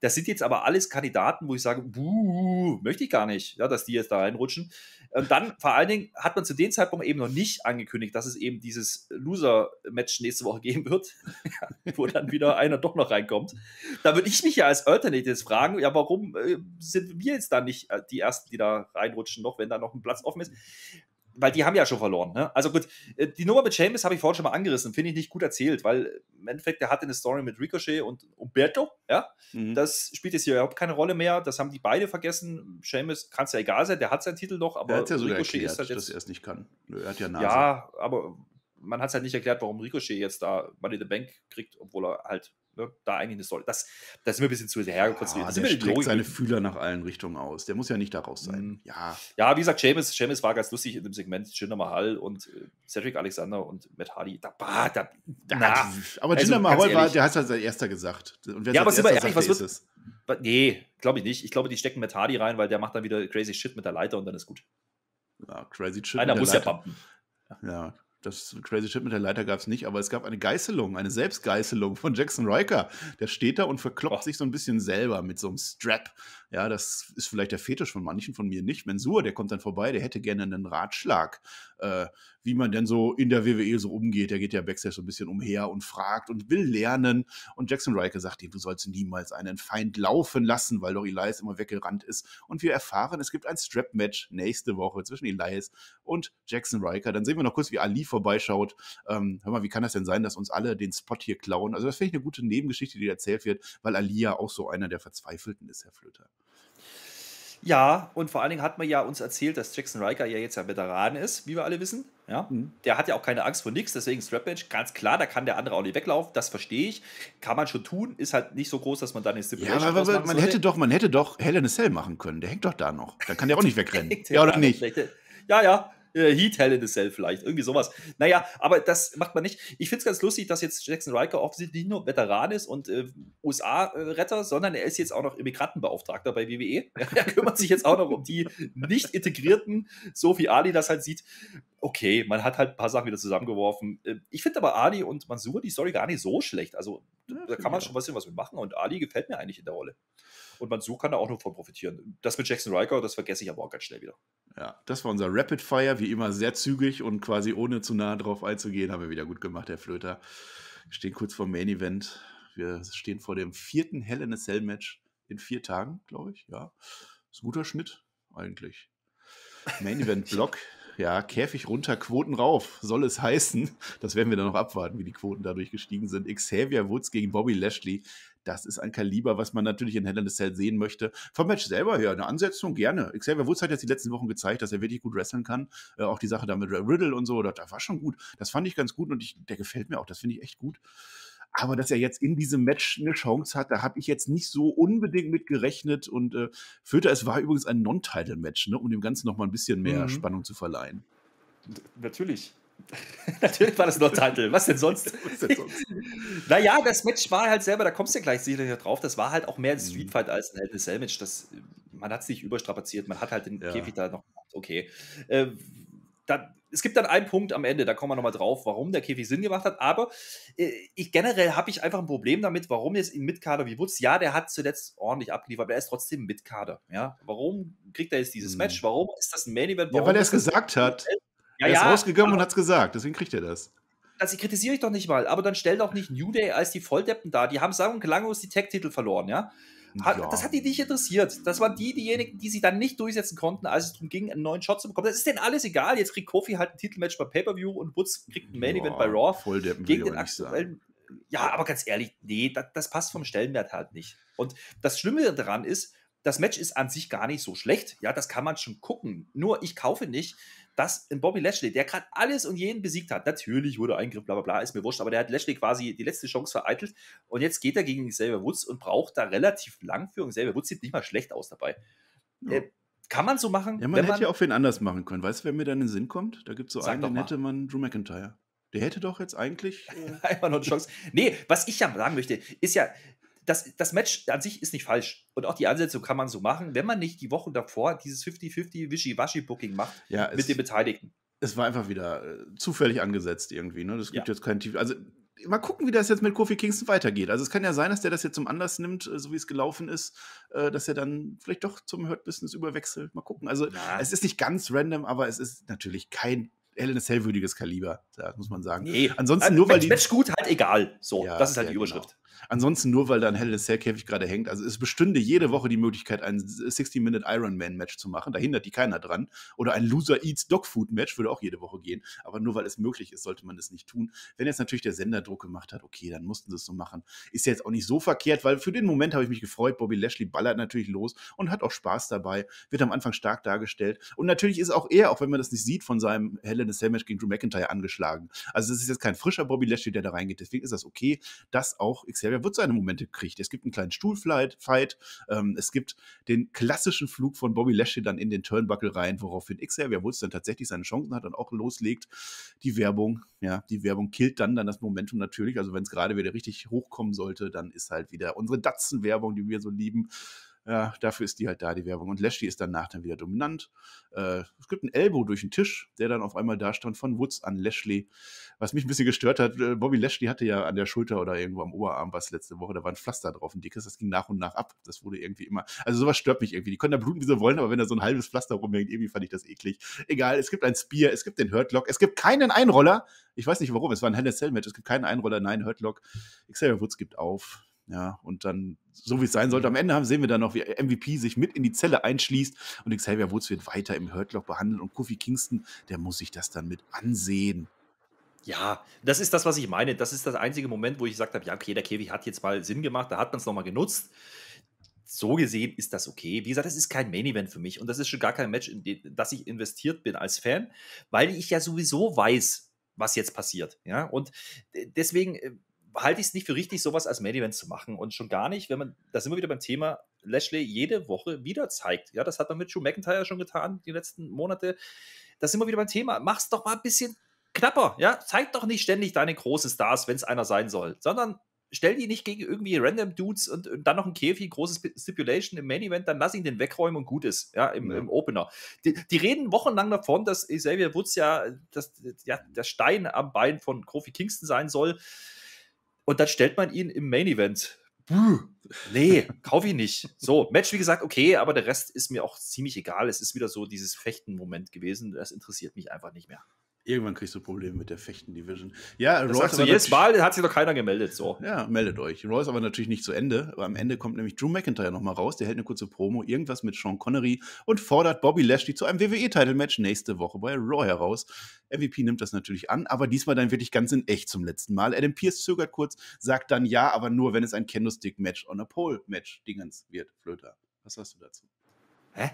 Das sind jetzt aber alles Kandidaten, wo ich sage, buh, möchte ich gar nicht, ja, dass die jetzt da reinrutschen. Und dann vor allen Dingen hat man zu dem Zeitpunkt eben noch nicht angekündigt, dass es eben dieses Loser-Match nächste Woche geben wird, wo dann wieder einer doch noch reinkommt. Da würde ich mich ja als Alternatives fragen, ja, warum äh, sind wir jetzt da nicht äh, die Ersten, die da reinrutschen, noch wenn da noch ein Platz offen ist? weil die haben ja schon verloren. Ne? Also gut, äh, die Nummer mit Seamus habe ich vorhin schon mal angerissen, finde ich nicht gut erzählt, weil im Endeffekt, der hatte eine Story mit Ricochet und Umberto, ja. Mhm. Das spielt jetzt hier überhaupt keine Rolle mehr. Das haben die beide vergessen. Seamus kann es ja egal sein, der hat seinen Titel noch, aber halt er hat ja so Ricochet erklärt, ist das jetzt, dass er es nicht kann. Er hat ja Nase. Ja, aber man hat es halt nicht erklärt, warum Ricochet jetzt da Money in the Bank kriegt, obwohl er halt ne, da eigentlich nicht soll. Das, das ist mir ein bisschen zu sehr konzentriert. Ja, ah, der streckt seine Fühler nach allen Richtungen aus. Der muss ja nicht daraus sein. Mhm. Ja. ja, wie gesagt, Seamus, Seamus war ganz lustig in dem Segment. Jinder Mahal und äh, Cedric Alexander und Matt Hardy. Da, bah, da, da na, aber also, Jinder also, Mahal war, der hat es halt sein erster gesagt. Und wer ja, aber sind wir ehrlich, was wird es? Nee, glaube ich nicht. Ich glaube, die stecken Matt Hardy rein, weil der macht dann wieder crazy shit mit der Leiter und dann ist gut. Ja, crazy shit. Einer muss Leiter. ja pumpen. Ja, das Crazy Shit mit der Leiter gab es nicht, aber es gab eine Geißelung, eine Selbstgeißelung von Jackson Riker. Der steht da und verkloppt oh. sich so ein bisschen selber mit so einem Strap. Ja, das ist vielleicht der Fetisch von manchen, von mir nicht. Mensur, der kommt dann vorbei, der hätte gerne einen Ratschlag äh, wie man denn so in der WWE so umgeht. Der geht ja backstage so ein bisschen umher und fragt und will lernen. Und Jackson Riker sagt ihm, du sollst niemals einen Feind laufen lassen, weil doch Elias immer weggerannt ist. Und wir erfahren, es gibt ein Strap-Match nächste Woche zwischen Elias und Jackson Riker. Dann sehen wir noch kurz, wie Ali vorbeischaut. Ähm, hör mal, wie kann das denn sein, dass uns alle den Spot hier klauen? Also das finde ich eine gute Nebengeschichte, die erzählt wird, weil Ali ja auch so einer der Verzweifelten ist, Herr Flöter. Ja, und vor allen Dingen hat man ja uns erzählt, dass Jackson Riker ja jetzt ja Veteran ist, wie wir alle wissen. Ja? Mhm. Der hat ja auch keine Angst vor nichts, deswegen Strapbench, ganz klar, da kann der andere auch nicht weglaufen, das verstehe ich. Kann man schon tun, ist halt nicht so groß, dass man dann ins Simulation Ja, aber, aber man, hätte doch, man hätte doch Helen Cell machen können, der hängt doch da noch. Dann kann der auch nicht wegrennen. ja oder nicht? Ja, ja, äh, Heat Hell in the Cell vielleicht, irgendwie sowas. Naja, aber das macht man nicht. Ich finde es ganz lustig, dass jetzt Jackson Riker offensichtlich nicht nur Veteran ist und äh, USA-Retter, sondern er ist jetzt auch noch Immigrantenbeauftragter bei WWE. er kümmert sich jetzt auch noch um die nicht integrierten, so wie Ali das halt sieht okay, man hat halt ein paar Sachen wieder zusammengeworfen. Ähm, ich finde aber Ali und Mansur die Story gar nicht so schlecht. Also da kann man schon ein bisschen was mit machen und Ali gefällt mir eigentlich in der Rolle. Und Mansur kann da auch nur von profitieren. Das mit Jackson Riker, das vergesse ich aber auch ganz schnell wieder. Ja, das war unser Rapid Fire, wie immer sehr zügig und quasi ohne zu nah drauf einzugehen, haben wir wieder gut gemacht, Herr Flöter. Wir stehen kurz vor dem Main Event. Wir stehen vor dem vierten Hell in a Cell Match in vier Tagen, glaube ich. Ja, ist ein guter Schnitt eigentlich. Main Event Block. ja, Käfig runter, Quoten rauf, soll es heißen. Das werden wir dann noch abwarten, wie die Quoten dadurch gestiegen sind. Xavier Woods gegen Bobby Lashley. Das ist ein Kaliber, was man natürlich in Hell in a Cell sehen möchte. Vom Match selber her, eine Ansetzung gerne. Xavier Woods hat jetzt die letzten Wochen gezeigt, dass er wirklich gut wresteln kann. Äh, auch die Sache da mit Riddle und so, da war schon gut. Das fand ich ganz gut und ich, der gefällt mir auch. Das finde ich echt gut. Aber dass er jetzt in diesem Match eine Chance hat, da habe ich jetzt nicht so unbedingt mit gerechnet. Und äh, Filter, es war übrigens ein Non-Title-Match, ne, um dem Ganzen nochmal ein bisschen mehr mhm. Spannung zu verleihen. Natürlich. Natürlich war das nur Title. Was denn sonst? Was denn sonst? naja, das Match war halt selber, da kommst du ja gleich sicherlich drauf, das war halt auch mehr ein mhm. Street Fight als ein LSL Match. Das, man hat es nicht überstrapaziert, man hat halt den ja. Käfig da noch. gemacht. Okay. Äh, dann es gibt dann einen Punkt am Ende, da kommen wir nochmal drauf, warum der Käfig Sinn gemacht hat. Aber äh, ich, generell habe ich einfach ein Problem damit, warum jetzt in Mitkader wie Woods, ja, der hat zuletzt ordentlich abgeliefert, aber er ist trotzdem Mitkader. Ja? Warum kriegt er jetzt dieses hm. Match? Warum ist das ein Main Event? Warum ja, weil er es gesagt hat. Ja, er ist ja, rausgegangen aber, und hat es gesagt, deswegen kriegt er das. Das kritisiere ich doch nicht mal, aber dann stell doch nicht New Day als die Volldeppen da. Die haben sagen und klanglos die tech titel verloren, ja. Ja. Das hat die nicht interessiert. Das waren die, diejenigen, die sich dann nicht durchsetzen konnten, als es darum ging, einen neuen Shot zu bekommen. Das ist denn alles egal. Jetzt kriegt Kofi halt ein Titelmatch bei Pay-Per-View und Woods kriegt ein Main-Event ja, bei Raw. Voll der gegen den aktuellen. Ja, aber ganz ehrlich, nee, das, das passt vom Stellenwert halt nicht. Und das Schlimme daran ist, das Match ist an sich gar nicht so schlecht. Ja, das kann man schon gucken. Nur ich kaufe nicht, dass in äh, Bobby Lashley, der gerade alles und jeden besiegt hat, natürlich wurde Eingriff, bla bla bla, ist mir wurscht, aber der hat Lashley quasi die letzte Chance vereitelt und jetzt geht er gegen Xavier Woods und braucht da relativ lang für Xavier Woods sieht nicht mal schlecht aus dabei. Ja. Äh, kann man so machen? Ja, man hätte man, ja auch wen anders machen können. Weißt du, wer mir dann in den Sinn kommt? Da gibt es so einen, den hätte man Drew McIntyre. Der hätte doch jetzt eigentlich. Äh Einfach nur eine Chance. Nee, was ich ja sagen möchte, ist ja, das, das Match an sich ist nicht falsch. Und auch die Ansätze kann man so machen, wenn man nicht die Wochen davor dieses 50-50 Wischi-Waschi-Booking macht ja, mit es, den Beteiligten. Es war einfach wieder äh, zufällig angesetzt irgendwie. Ne? Das gibt ja. jetzt keinen Tief. Also mal gucken, wie das jetzt mit Kofi Kingston weitergeht. Also es kann ja sein, dass der das jetzt zum Anlass nimmt, äh, so wie es gelaufen ist, äh, dass er dann vielleicht doch zum Hurt Business überwechselt. Mal gucken. Also ja. es ist nicht ganz random, aber es ist natürlich kein Hell hellwürdiges Kaliber, da muss man sagen. Nee, ansonsten also, nur weil Match, die Match gut, halt egal. So, ja, das ist halt die Überschrift. Genau. Ansonsten nur weil da ein Hell Cell Käfig gerade hängt. Also es bestünde jede Woche die Möglichkeit, ein 60-Minute Iron Man Match zu machen. Da hindert die keiner dran. Oder ein Loser Eats Dog Food Match würde auch jede Woche gehen. Aber nur weil es möglich ist, sollte man das nicht tun. Wenn jetzt natürlich der Sender Druck gemacht hat, okay, dann mussten sie es so machen. Ist jetzt auch nicht so verkehrt, weil für den Moment habe ich mich gefreut. Bobby Lashley ballert natürlich los und hat auch Spaß dabei. Wird am Anfang stark dargestellt. Und natürlich ist auch er, auch wenn man das nicht sieht von seinem Hell in das Cell-Match gegen Drew McIntyre angeschlagen. Also das ist jetzt kein frischer Bobby Lashley, der da reingeht. Deswegen ist das okay, dass auch Xavier Woods seine Momente kriegt. Es gibt einen kleinen Stuhlfight, ähm, es gibt den klassischen Flug von Bobby Lashley dann in den Turnbuckle rein, woraufhin Xavier Woods dann tatsächlich seine Chancen hat und auch loslegt. Die Werbung, ja, die Werbung killt dann, dann das Momentum natürlich. Also wenn es gerade wieder richtig hochkommen sollte, dann ist halt wieder unsere Datsen-Werbung, die wir so lieben, ja, dafür ist die halt da, die Werbung. Und Lashley ist danach dann wieder dominant. Äh, es gibt einen Elbow durch den Tisch, der dann auf einmal da stand von Woods an Lashley. Was mich ein bisschen gestört hat, äh, Bobby Lashley hatte ja an der Schulter oder irgendwo am Oberarm was letzte Woche, da war ein Pflaster drauf, ein dickes, das ging nach und nach ab. Das wurde irgendwie immer, also sowas stört mich irgendwie. Die können da bluten, wie sie wollen, aber wenn da so ein halbes Pflaster rumhängt, irgendwie fand ich das eklig. Egal, es gibt ein Spear, es gibt den Hurtlock, es gibt keinen Einroller. Ich weiß nicht warum, es war ein Hell Match, es gibt keinen Einroller, nein, Hurtlock. Xavier Woods gibt auf ja, und dann, so wie es sein sollte, am Ende haben, sehen wir dann noch, wie MVP sich mit in die Zelle einschließt und Xavier Woods wird weiter im Hurtlock behandelt und Kofi Kingston, der muss sich das dann mit ansehen. Ja, das ist das, was ich meine. Das ist das einzige Moment, wo ich gesagt habe, ja, okay, der Käfig hat jetzt mal Sinn gemacht, da hat man es nochmal genutzt. So gesehen ist das okay. Wie gesagt, das ist kein Main-Event für mich und das ist schon gar kein Match, in das ich investiert bin als Fan, weil ich ja sowieso weiß, was jetzt passiert. Ja, und äh, deswegen äh, halte ich es nicht für richtig, sowas als Main Event zu machen. Und schon gar nicht, wenn man, da sind wir wieder beim Thema, Lashley jede Woche wieder zeigt. Ja, das hat man mit Drew McIntyre schon getan, die letzten Monate. Da sind wir wieder beim Thema. Mach's doch mal ein bisschen knapper. Ja, zeig doch nicht ständig deine großen Stars, wenn es einer sein soll, sondern stell die nicht gegen irgendwie random Dudes und, und dann noch ein Käfig, großes Stipulation im Main Event, dann lass ihn den wegräumen und gut ist, ja, im, ja. im Opener. Die, die, reden wochenlang davon, dass Xavier Woods ja, das, ja der Stein am Bein von Kofi Kingston sein soll. Und dann stellt man ihn im Main Event. Buh, nee, kauf ihn nicht. So, Match, wie gesagt, okay, aber der Rest ist mir auch ziemlich egal. Es ist wieder so dieses Fechten-Moment gewesen. Das interessiert mich einfach nicht mehr. Irgendwann kriegst du Probleme mit der Fechten-Division. Ja, das Raw sagst du, jetzt mal hat sich doch keiner gemeldet. So. Ja, meldet euch. Raw ist aber natürlich nicht zu Ende. Aber am Ende kommt nämlich Drew McIntyre nochmal raus. Der hält eine kurze Promo, irgendwas mit Sean Connery und fordert Bobby Lashley zu einem WWE-Title-Match nächste Woche bei Raw heraus. MVP nimmt das natürlich an, aber diesmal dann wirklich ganz in echt zum letzten Mal. Adam Pierce zögert kurz, sagt dann ja, aber nur, wenn es ein Candlestick-Match on a Pole-Match-Dingens wird. Flöter. Was sagst du dazu? Hä?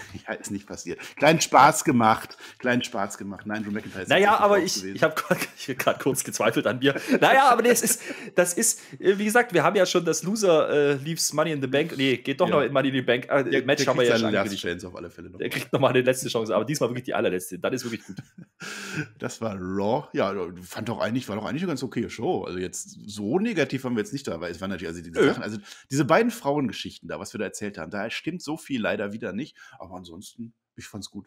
ja, ist nicht passiert. Kleinen Spaß gemacht. Kleinen Spaß gemacht. Nein, Drew McIntyre ist Naja, aber ich, ich habe gerade kurz gezweifelt an mir. Naja, aber das ist, das ist, äh, wie gesagt, wir haben ja schon das Loser äh, Leaves Money in the Bank. Nee, geht doch ja. noch in Money in the Bank. Äh, der, Match der haben wir ja schon letzte Chance auf alle Fälle noch. Der kriegt nochmal eine letzte Chance, aber diesmal wirklich die allerletzte. Dann ist wirklich gut. Das war Raw. Ja, äh, fand doch eigentlich, war doch eigentlich eine ganz okay Show. Also jetzt so negativ haben wir jetzt nicht dabei. es waren natürlich also diese Sachen, also diese beiden Frauengeschichten da, was wir da erzählt haben, da stimmt so viel leider wieder nicht aber ansonsten, ich fand's gut.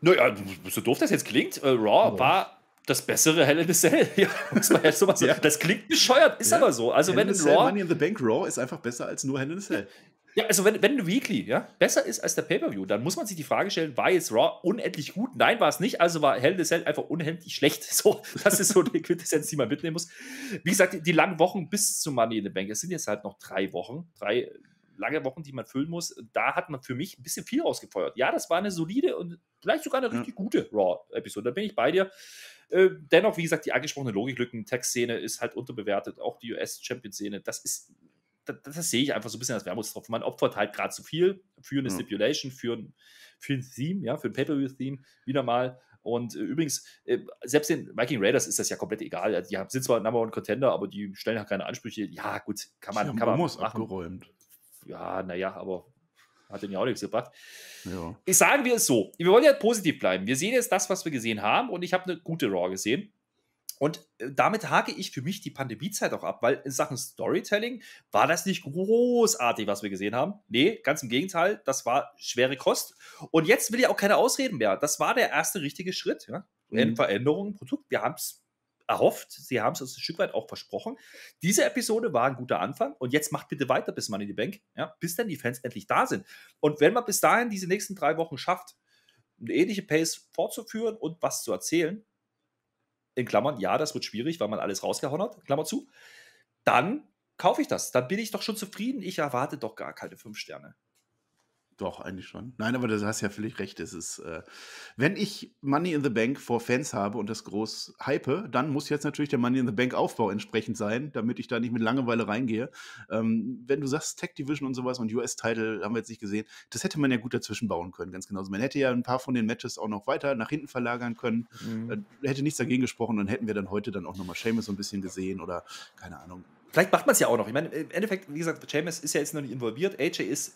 Naja, so doof das jetzt klingt, äh, Raw oh. war das bessere Hell in a Cell. ja, muss man ja so mal sagen. Das klingt bescheuert, ist ja. aber so. Also Hell wenn in Raw Money in the Bank Raw ist einfach besser als nur Hell in a Cell. Ja, also wenn, wenn Weekly ja, besser ist als der Pay-Per-View, dann muss man sich die Frage stellen, war jetzt Raw unendlich gut? Nein, war es nicht. Also war Hell in a Cell einfach unendlich schlecht. So, das ist so die Quintessenz, die man mitnehmen muss. Wie gesagt, die, die langen Wochen bis zu Money in the Bank, es sind jetzt halt noch drei Wochen, drei lange Wochen, die man füllen muss. Da hat man für mich ein bisschen viel rausgefeuert. Ja, das war eine solide und vielleicht sogar eine richtig gute Raw-Episode. Da bin ich bei dir. Äh, dennoch, wie gesagt, die angesprochene Logiklücken, Tech-Szene ist halt unterbewertet. Auch die US-Champion-Szene, das ist, das, das, sehe ich einfach so ein bisschen als Wermutstropfen. Man opfert halt gerade zu viel für eine ja. Stipulation, für ein, für ein Theme, ja, für ein Pay-Per-View-Theme, wieder mal. Und äh, übrigens, äh, selbst den Viking Raiders ist das ja komplett egal. Die haben, sind zwar Number One Contender, aber die stellen ja keine Ansprüche. Ja, gut, kann man. Die haben kann man muss abgeräumt ja, naja, aber hat ihm ja auch nichts gebracht. Ja. Ich sagen wir es so: Wir wollen ja positiv bleiben. Wir sehen jetzt das, was wir gesehen haben, und ich habe eine gute Raw gesehen. Und äh, damit hake ich für mich die Pandemiezeit auch ab, weil in Sachen Storytelling war das nicht großartig, was wir gesehen haben. Nee, ganz im Gegenteil, das war schwere Kost. Und jetzt will ich auch keine Ausreden mehr. Das war der erste richtige Schritt. Ja? Mhm. Veränderungen, Produkt, wir haben es erhofft. Sie haben es uns ein Stück weit auch versprochen. Diese Episode war ein guter Anfang und jetzt macht bitte weiter bis Money in the Bank, ja, bis dann die Fans endlich da sind. Und wenn man bis dahin diese nächsten drei Wochen schafft, eine ähnliche Pace fortzuführen und was zu erzählen, in Klammern, ja, das wird schwierig, weil man alles rausgehauen hat, Klammer zu, dann kaufe ich das. Dann bin ich doch schon zufrieden. Ich erwarte doch gar keine fünf Sterne. Doch, eigentlich schon. Nein, aber du hast ja völlig recht. Es ist, äh, wenn ich Money in the Bank vor Fans habe und das groß hype, dann muss jetzt natürlich der Money in the Bank Aufbau entsprechend sein, damit ich da nicht mit Langeweile reingehe. Ähm, wenn du sagst, Tech Division und sowas und US-Title haben wir jetzt nicht gesehen, das hätte man ja gut dazwischen bauen können, ganz genau. Man hätte ja ein paar von den Matches auch noch weiter nach hinten verlagern können, mhm. äh, hätte nichts dagegen gesprochen und hätten wir dann heute dann auch nochmal Seamus so ein bisschen gesehen oder keine Ahnung. Vielleicht macht man es ja auch noch. Ich meine, im Endeffekt, wie gesagt, Seamus ist ja jetzt noch nicht involviert. AJ ist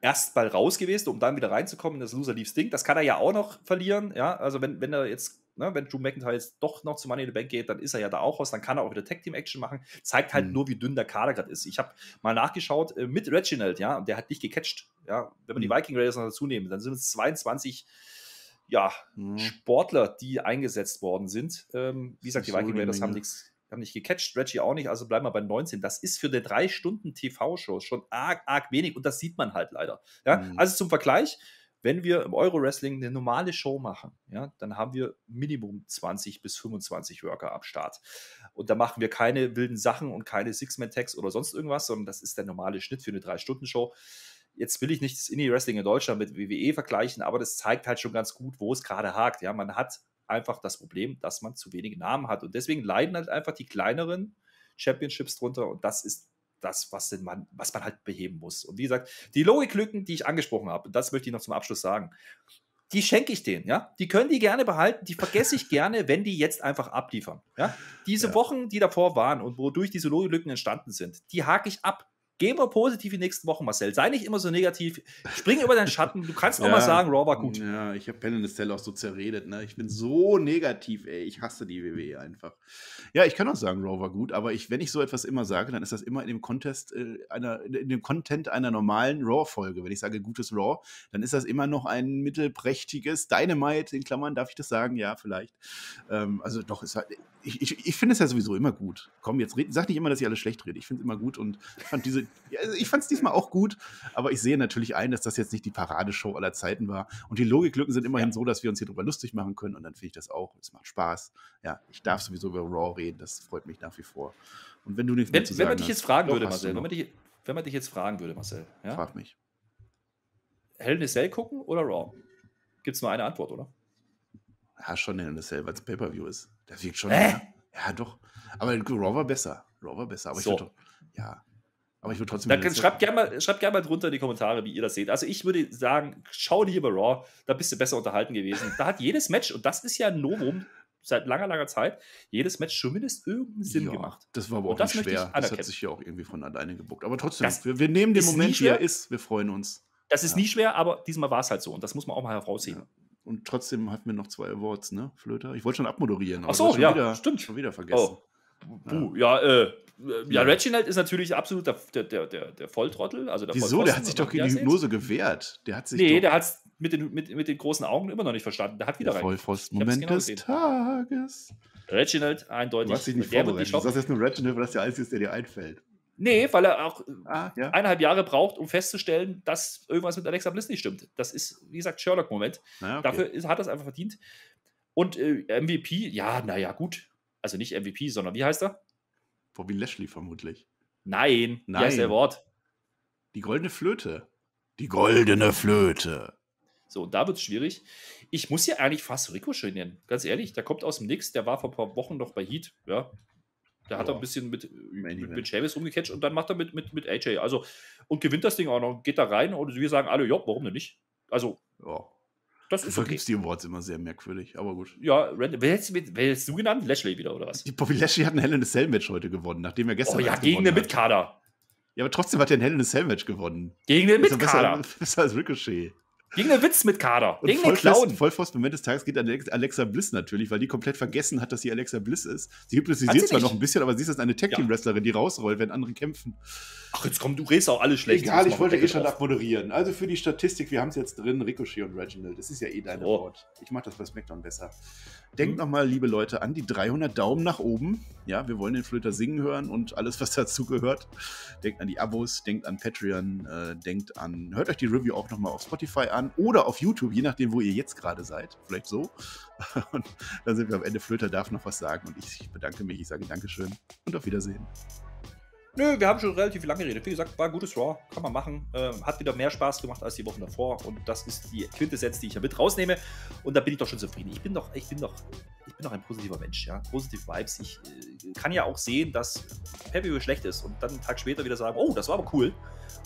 erst mal raus gewesen, um dann wieder reinzukommen in das Loser Leaves Ding. Das kann er ja auch noch verlieren. Ja, also wenn, wenn er jetzt, ne, wenn Drew McIntyre jetzt doch noch zu Money in the Bank geht, dann ist er ja da auch raus. Dann kann er auch wieder Tag Team Action machen. Zeigt halt mhm. nur, wie dünn der Kader gerade ist. Ich habe mal nachgeschaut äh, mit Reginald, ja, und der hat nicht gecatcht. Ja, wenn man mhm. die Viking Raiders noch dazu nehmen, dann sind es 22 ja, mhm. Sportler, die eingesetzt worden sind. Ähm, wie gesagt, die Viking Raiders haben nichts haben nicht gecatcht, Reggie auch nicht, also bleiben wir bei 19. Das ist für eine 3-Stunden-TV-Show schon arg, arg wenig und das sieht man halt leider. Ja? Mhm. Also zum Vergleich, wenn wir im Euro-Wrestling eine normale Show machen, ja, dann haben wir Minimum 20 bis 25 Worker am Start. Und da machen wir keine wilden Sachen und keine Six-Man-Tags oder sonst irgendwas, sondern das ist der normale Schnitt für eine 3-Stunden-Show. Jetzt will ich nicht das Indie-Wrestling in Deutschland mit WWE vergleichen, aber das zeigt halt schon ganz gut, wo es gerade hakt. Ja, man hat einfach das Problem, dass man zu wenig Namen hat. Und deswegen leiden halt einfach die kleineren Championships drunter. Und das ist das, was, man, was man halt beheben muss. Und wie gesagt, die Logiklücken, die ich angesprochen habe, das möchte ich noch zum Abschluss sagen, die schenke ich denen, ja. Die können die gerne behalten, die vergesse ich gerne, wenn die jetzt einfach abliefern. Ja? Diese ja. Wochen, die davor waren und wodurch diese Logiklücken entstanden sind, die hake ich ab. Gehen wir positiv die nächsten Wochen, Marcel. Sei nicht immer so negativ. Spring über deinen Schatten. Du kannst auch ja, mal sagen, Raw war gut. Ja, ich habe Penn and Estelle auch so zerredet. Ne? Ich bin so negativ, ey. Ich hasse die WWE einfach. Ja, ich kann auch sagen, Raw war gut, aber ich, wenn ich so etwas immer sage, dann ist das immer in dem Contest äh, einer, in dem Content einer normalen Raw-Folge. Wenn ich sage gutes Raw, dann ist das immer noch ein mittelprächtiges Dynamite, in Klammern darf ich das sagen? Ja, vielleicht. Ähm, also doch, ist halt, ich, ich, ich finde es ja sowieso immer gut. Komm, jetzt red, sag nicht immer, dass ich alles schlecht rede. Ich finde es immer gut und fand diese also ich fand es diesmal auch gut, aber ich sehe natürlich ein, dass das jetzt nicht die Paradeshow aller Zeiten war. Und die Logiklücken sind immerhin so, dass wir uns hier drüber lustig machen können und dann finde ich das auch. Es macht Spaß. Ja, ich darf sowieso über Raw reden, das freut mich nach wie vor. Und wenn du nicht wenn, zu wenn man dich jetzt fragen würde, Marcel, wenn man, dich, wenn man dich jetzt fragen würde, Marcel, ja? frag mich. Hell in a Cell gucken oder Raw? Gibt es nur eine Antwort, oder? Ja, schon Hell in a Cell, weil es Pay-Per-View ist. Das wirkt schon. Äh? Ja, doch. Aber Raw war besser. Raw war besser. Aber so. ich würde doch, ja, aber ich würde trotzdem. Da schreibt gerne mal, schreibt gern mal drunter in die Kommentare, wie ihr das seht. Also, ich würde sagen, schau dir bei Raw, da bist du besser unterhalten gewesen. Da hat jedes Match, und das ist ja ein Novum seit langer, langer Zeit, jedes Match zumindest irgendeinen Sinn ja, gemacht. Das war aber auch nicht schwer. Das hat sich ja auch irgendwie von alleine gebuckt. Aber trotzdem, wir, wir, nehmen den Moment, wie er ist. Wir freuen uns. Das ist ja. nie schwer, aber diesmal war es halt so. Und das muss man auch mal herausheben. Ja. Und trotzdem hatten wir noch zwei Awards, ne, Flöter? Ich wollte schon abmoderieren. Ach so, ja, wieder, stimmt. Schon wieder vergessen. Oh. Buh, ja, äh, äh, ja, Reginald ist natürlich absolut der, der, der, der Volltrottel. Also der Wieso? Der hat sich doch gegen die Hypnose gewehrt. Der hat sich nee, der hat es mit den, mit, mit den großen Augen immer noch nicht verstanden. Der hat wieder rein. Vollfrost, Moment genau des gesehen. Tages. Reginald, eindeutig. Du hast dich nicht der vorbereitet. Du sagst jetzt nur Reginald, weil das der einzige ist, der dir einfällt. Nee, weil er auch ah, ja. eineinhalb Jahre braucht, um festzustellen, dass irgendwas mit Alexa Bliss nicht stimmt. Das ist, wie gesagt, Sherlock-Moment. Naja, okay. Dafür ist, hat er es einfach verdient. Und äh, MVP, ja, naja, gut. Also nicht MVP, sondern wie heißt er? Bobby Lashley vermutlich. Nein, Nein. wie heißt der Wort? Die goldene Flöte. Die goldene Flöte. So, und da wird es schwierig. Ich muss ja eigentlich fast Ricochet nennen, ganz ehrlich. Der kommt aus dem Nix, der war vor ein paar Wochen noch bei Heat, ja. Der hat er ein bisschen mit, mit, mit Chavis umgecatcht und dann macht er mit, mit, mit AJ. Also, und gewinnt das Ding auch noch, geht da rein und wir sagen alle, ja, warum denn nicht? Also, ja. Das ist okay. die Awards immer sehr merkwürdig, aber gut. Ja, random. Wer hättest du genannt? Lashley wieder, oder was? Die Bobby Lashley hat ein Hell in a Cell Match heute gewonnen, nachdem er gestern. Oh ja, gegen den Mitkader. Ja, aber trotzdem hat er ein Hell in a Cell Match gewonnen. Gegen den Mitkader. Besser, besser als Ricochet. Gegen den Witz mit Kader. Und gegen den Clown. Vollpfosten Moment des Tages geht an Alexa Bliss natürlich, weil die komplett vergessen hat, dass sie Alexa Bliss ist. Sie hypnotisiert zwar nicht. noch ein bisschen, aber sie ist jetzt eine Tag-Team-Wrestlerin, die rausrollt, wenn andere kämpfen. Ach, jetzt komm, du redest auch alles schlecht. Egal, ich wollte eh schon abmoderieren. Also für die Statistik, wir haben es jetzt drin, Ricochet und Reginald. Das ist ja eh deine so. Ich mach das bei SmackDown besser. Denkt mhm. nochmal, liebe Leute, an die 300 Daumen nach oben. Ja, wir wollen den Flöter singen hören und alles, was dazu gehört. Denkt an die Abos, denkt an Patreon, äh, denkt an, hört euch die Review auch nochmal auf Spotify an oder auf YouTube, je nachdem, wo ihr jetzt gerade seid. Vielleicht so. Und dann sind wir am Ende. Flöter darf noch was sagen und ich, ich bedanke mich. Ich sage Dankeschön und auf Wiedersehen. Nö, wir haben schon relativ lange geredet. Wie gesagt, war ein gutes Raw, kann man machen. Ähm, hat wieder mehr Spaß gemacht als die Wochen davor. Und das ist die Quintessenz, die ich ja mit rausnehme. Und da bin ich doch schon zufrieden. Ich bin doch, ich bin doch, ich bin doch ein positiver Mensch, ja. Positive Vibes. Ich äh, kann ja auch sehen, dass Pepe schlecht ist und dann einen Tag später wieder sagen, oh, das war aber cool.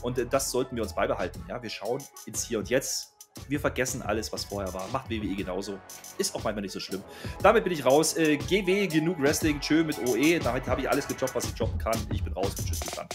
Und äh, das sollten wir uns beibehalten. Ja, wir schauen ins Hier und Jetzt wir vergessen alles, was vorher war. Macht WWE genauso. Ist auch manchmal nicht so schlimm. Damit bin ich raus. Äh, GW, e, genug Wrestling. Tschö mit OE. Damit habe ich alles gejobbt, was ich jobben kann. Ich bin raus. Tschüss, bis dann.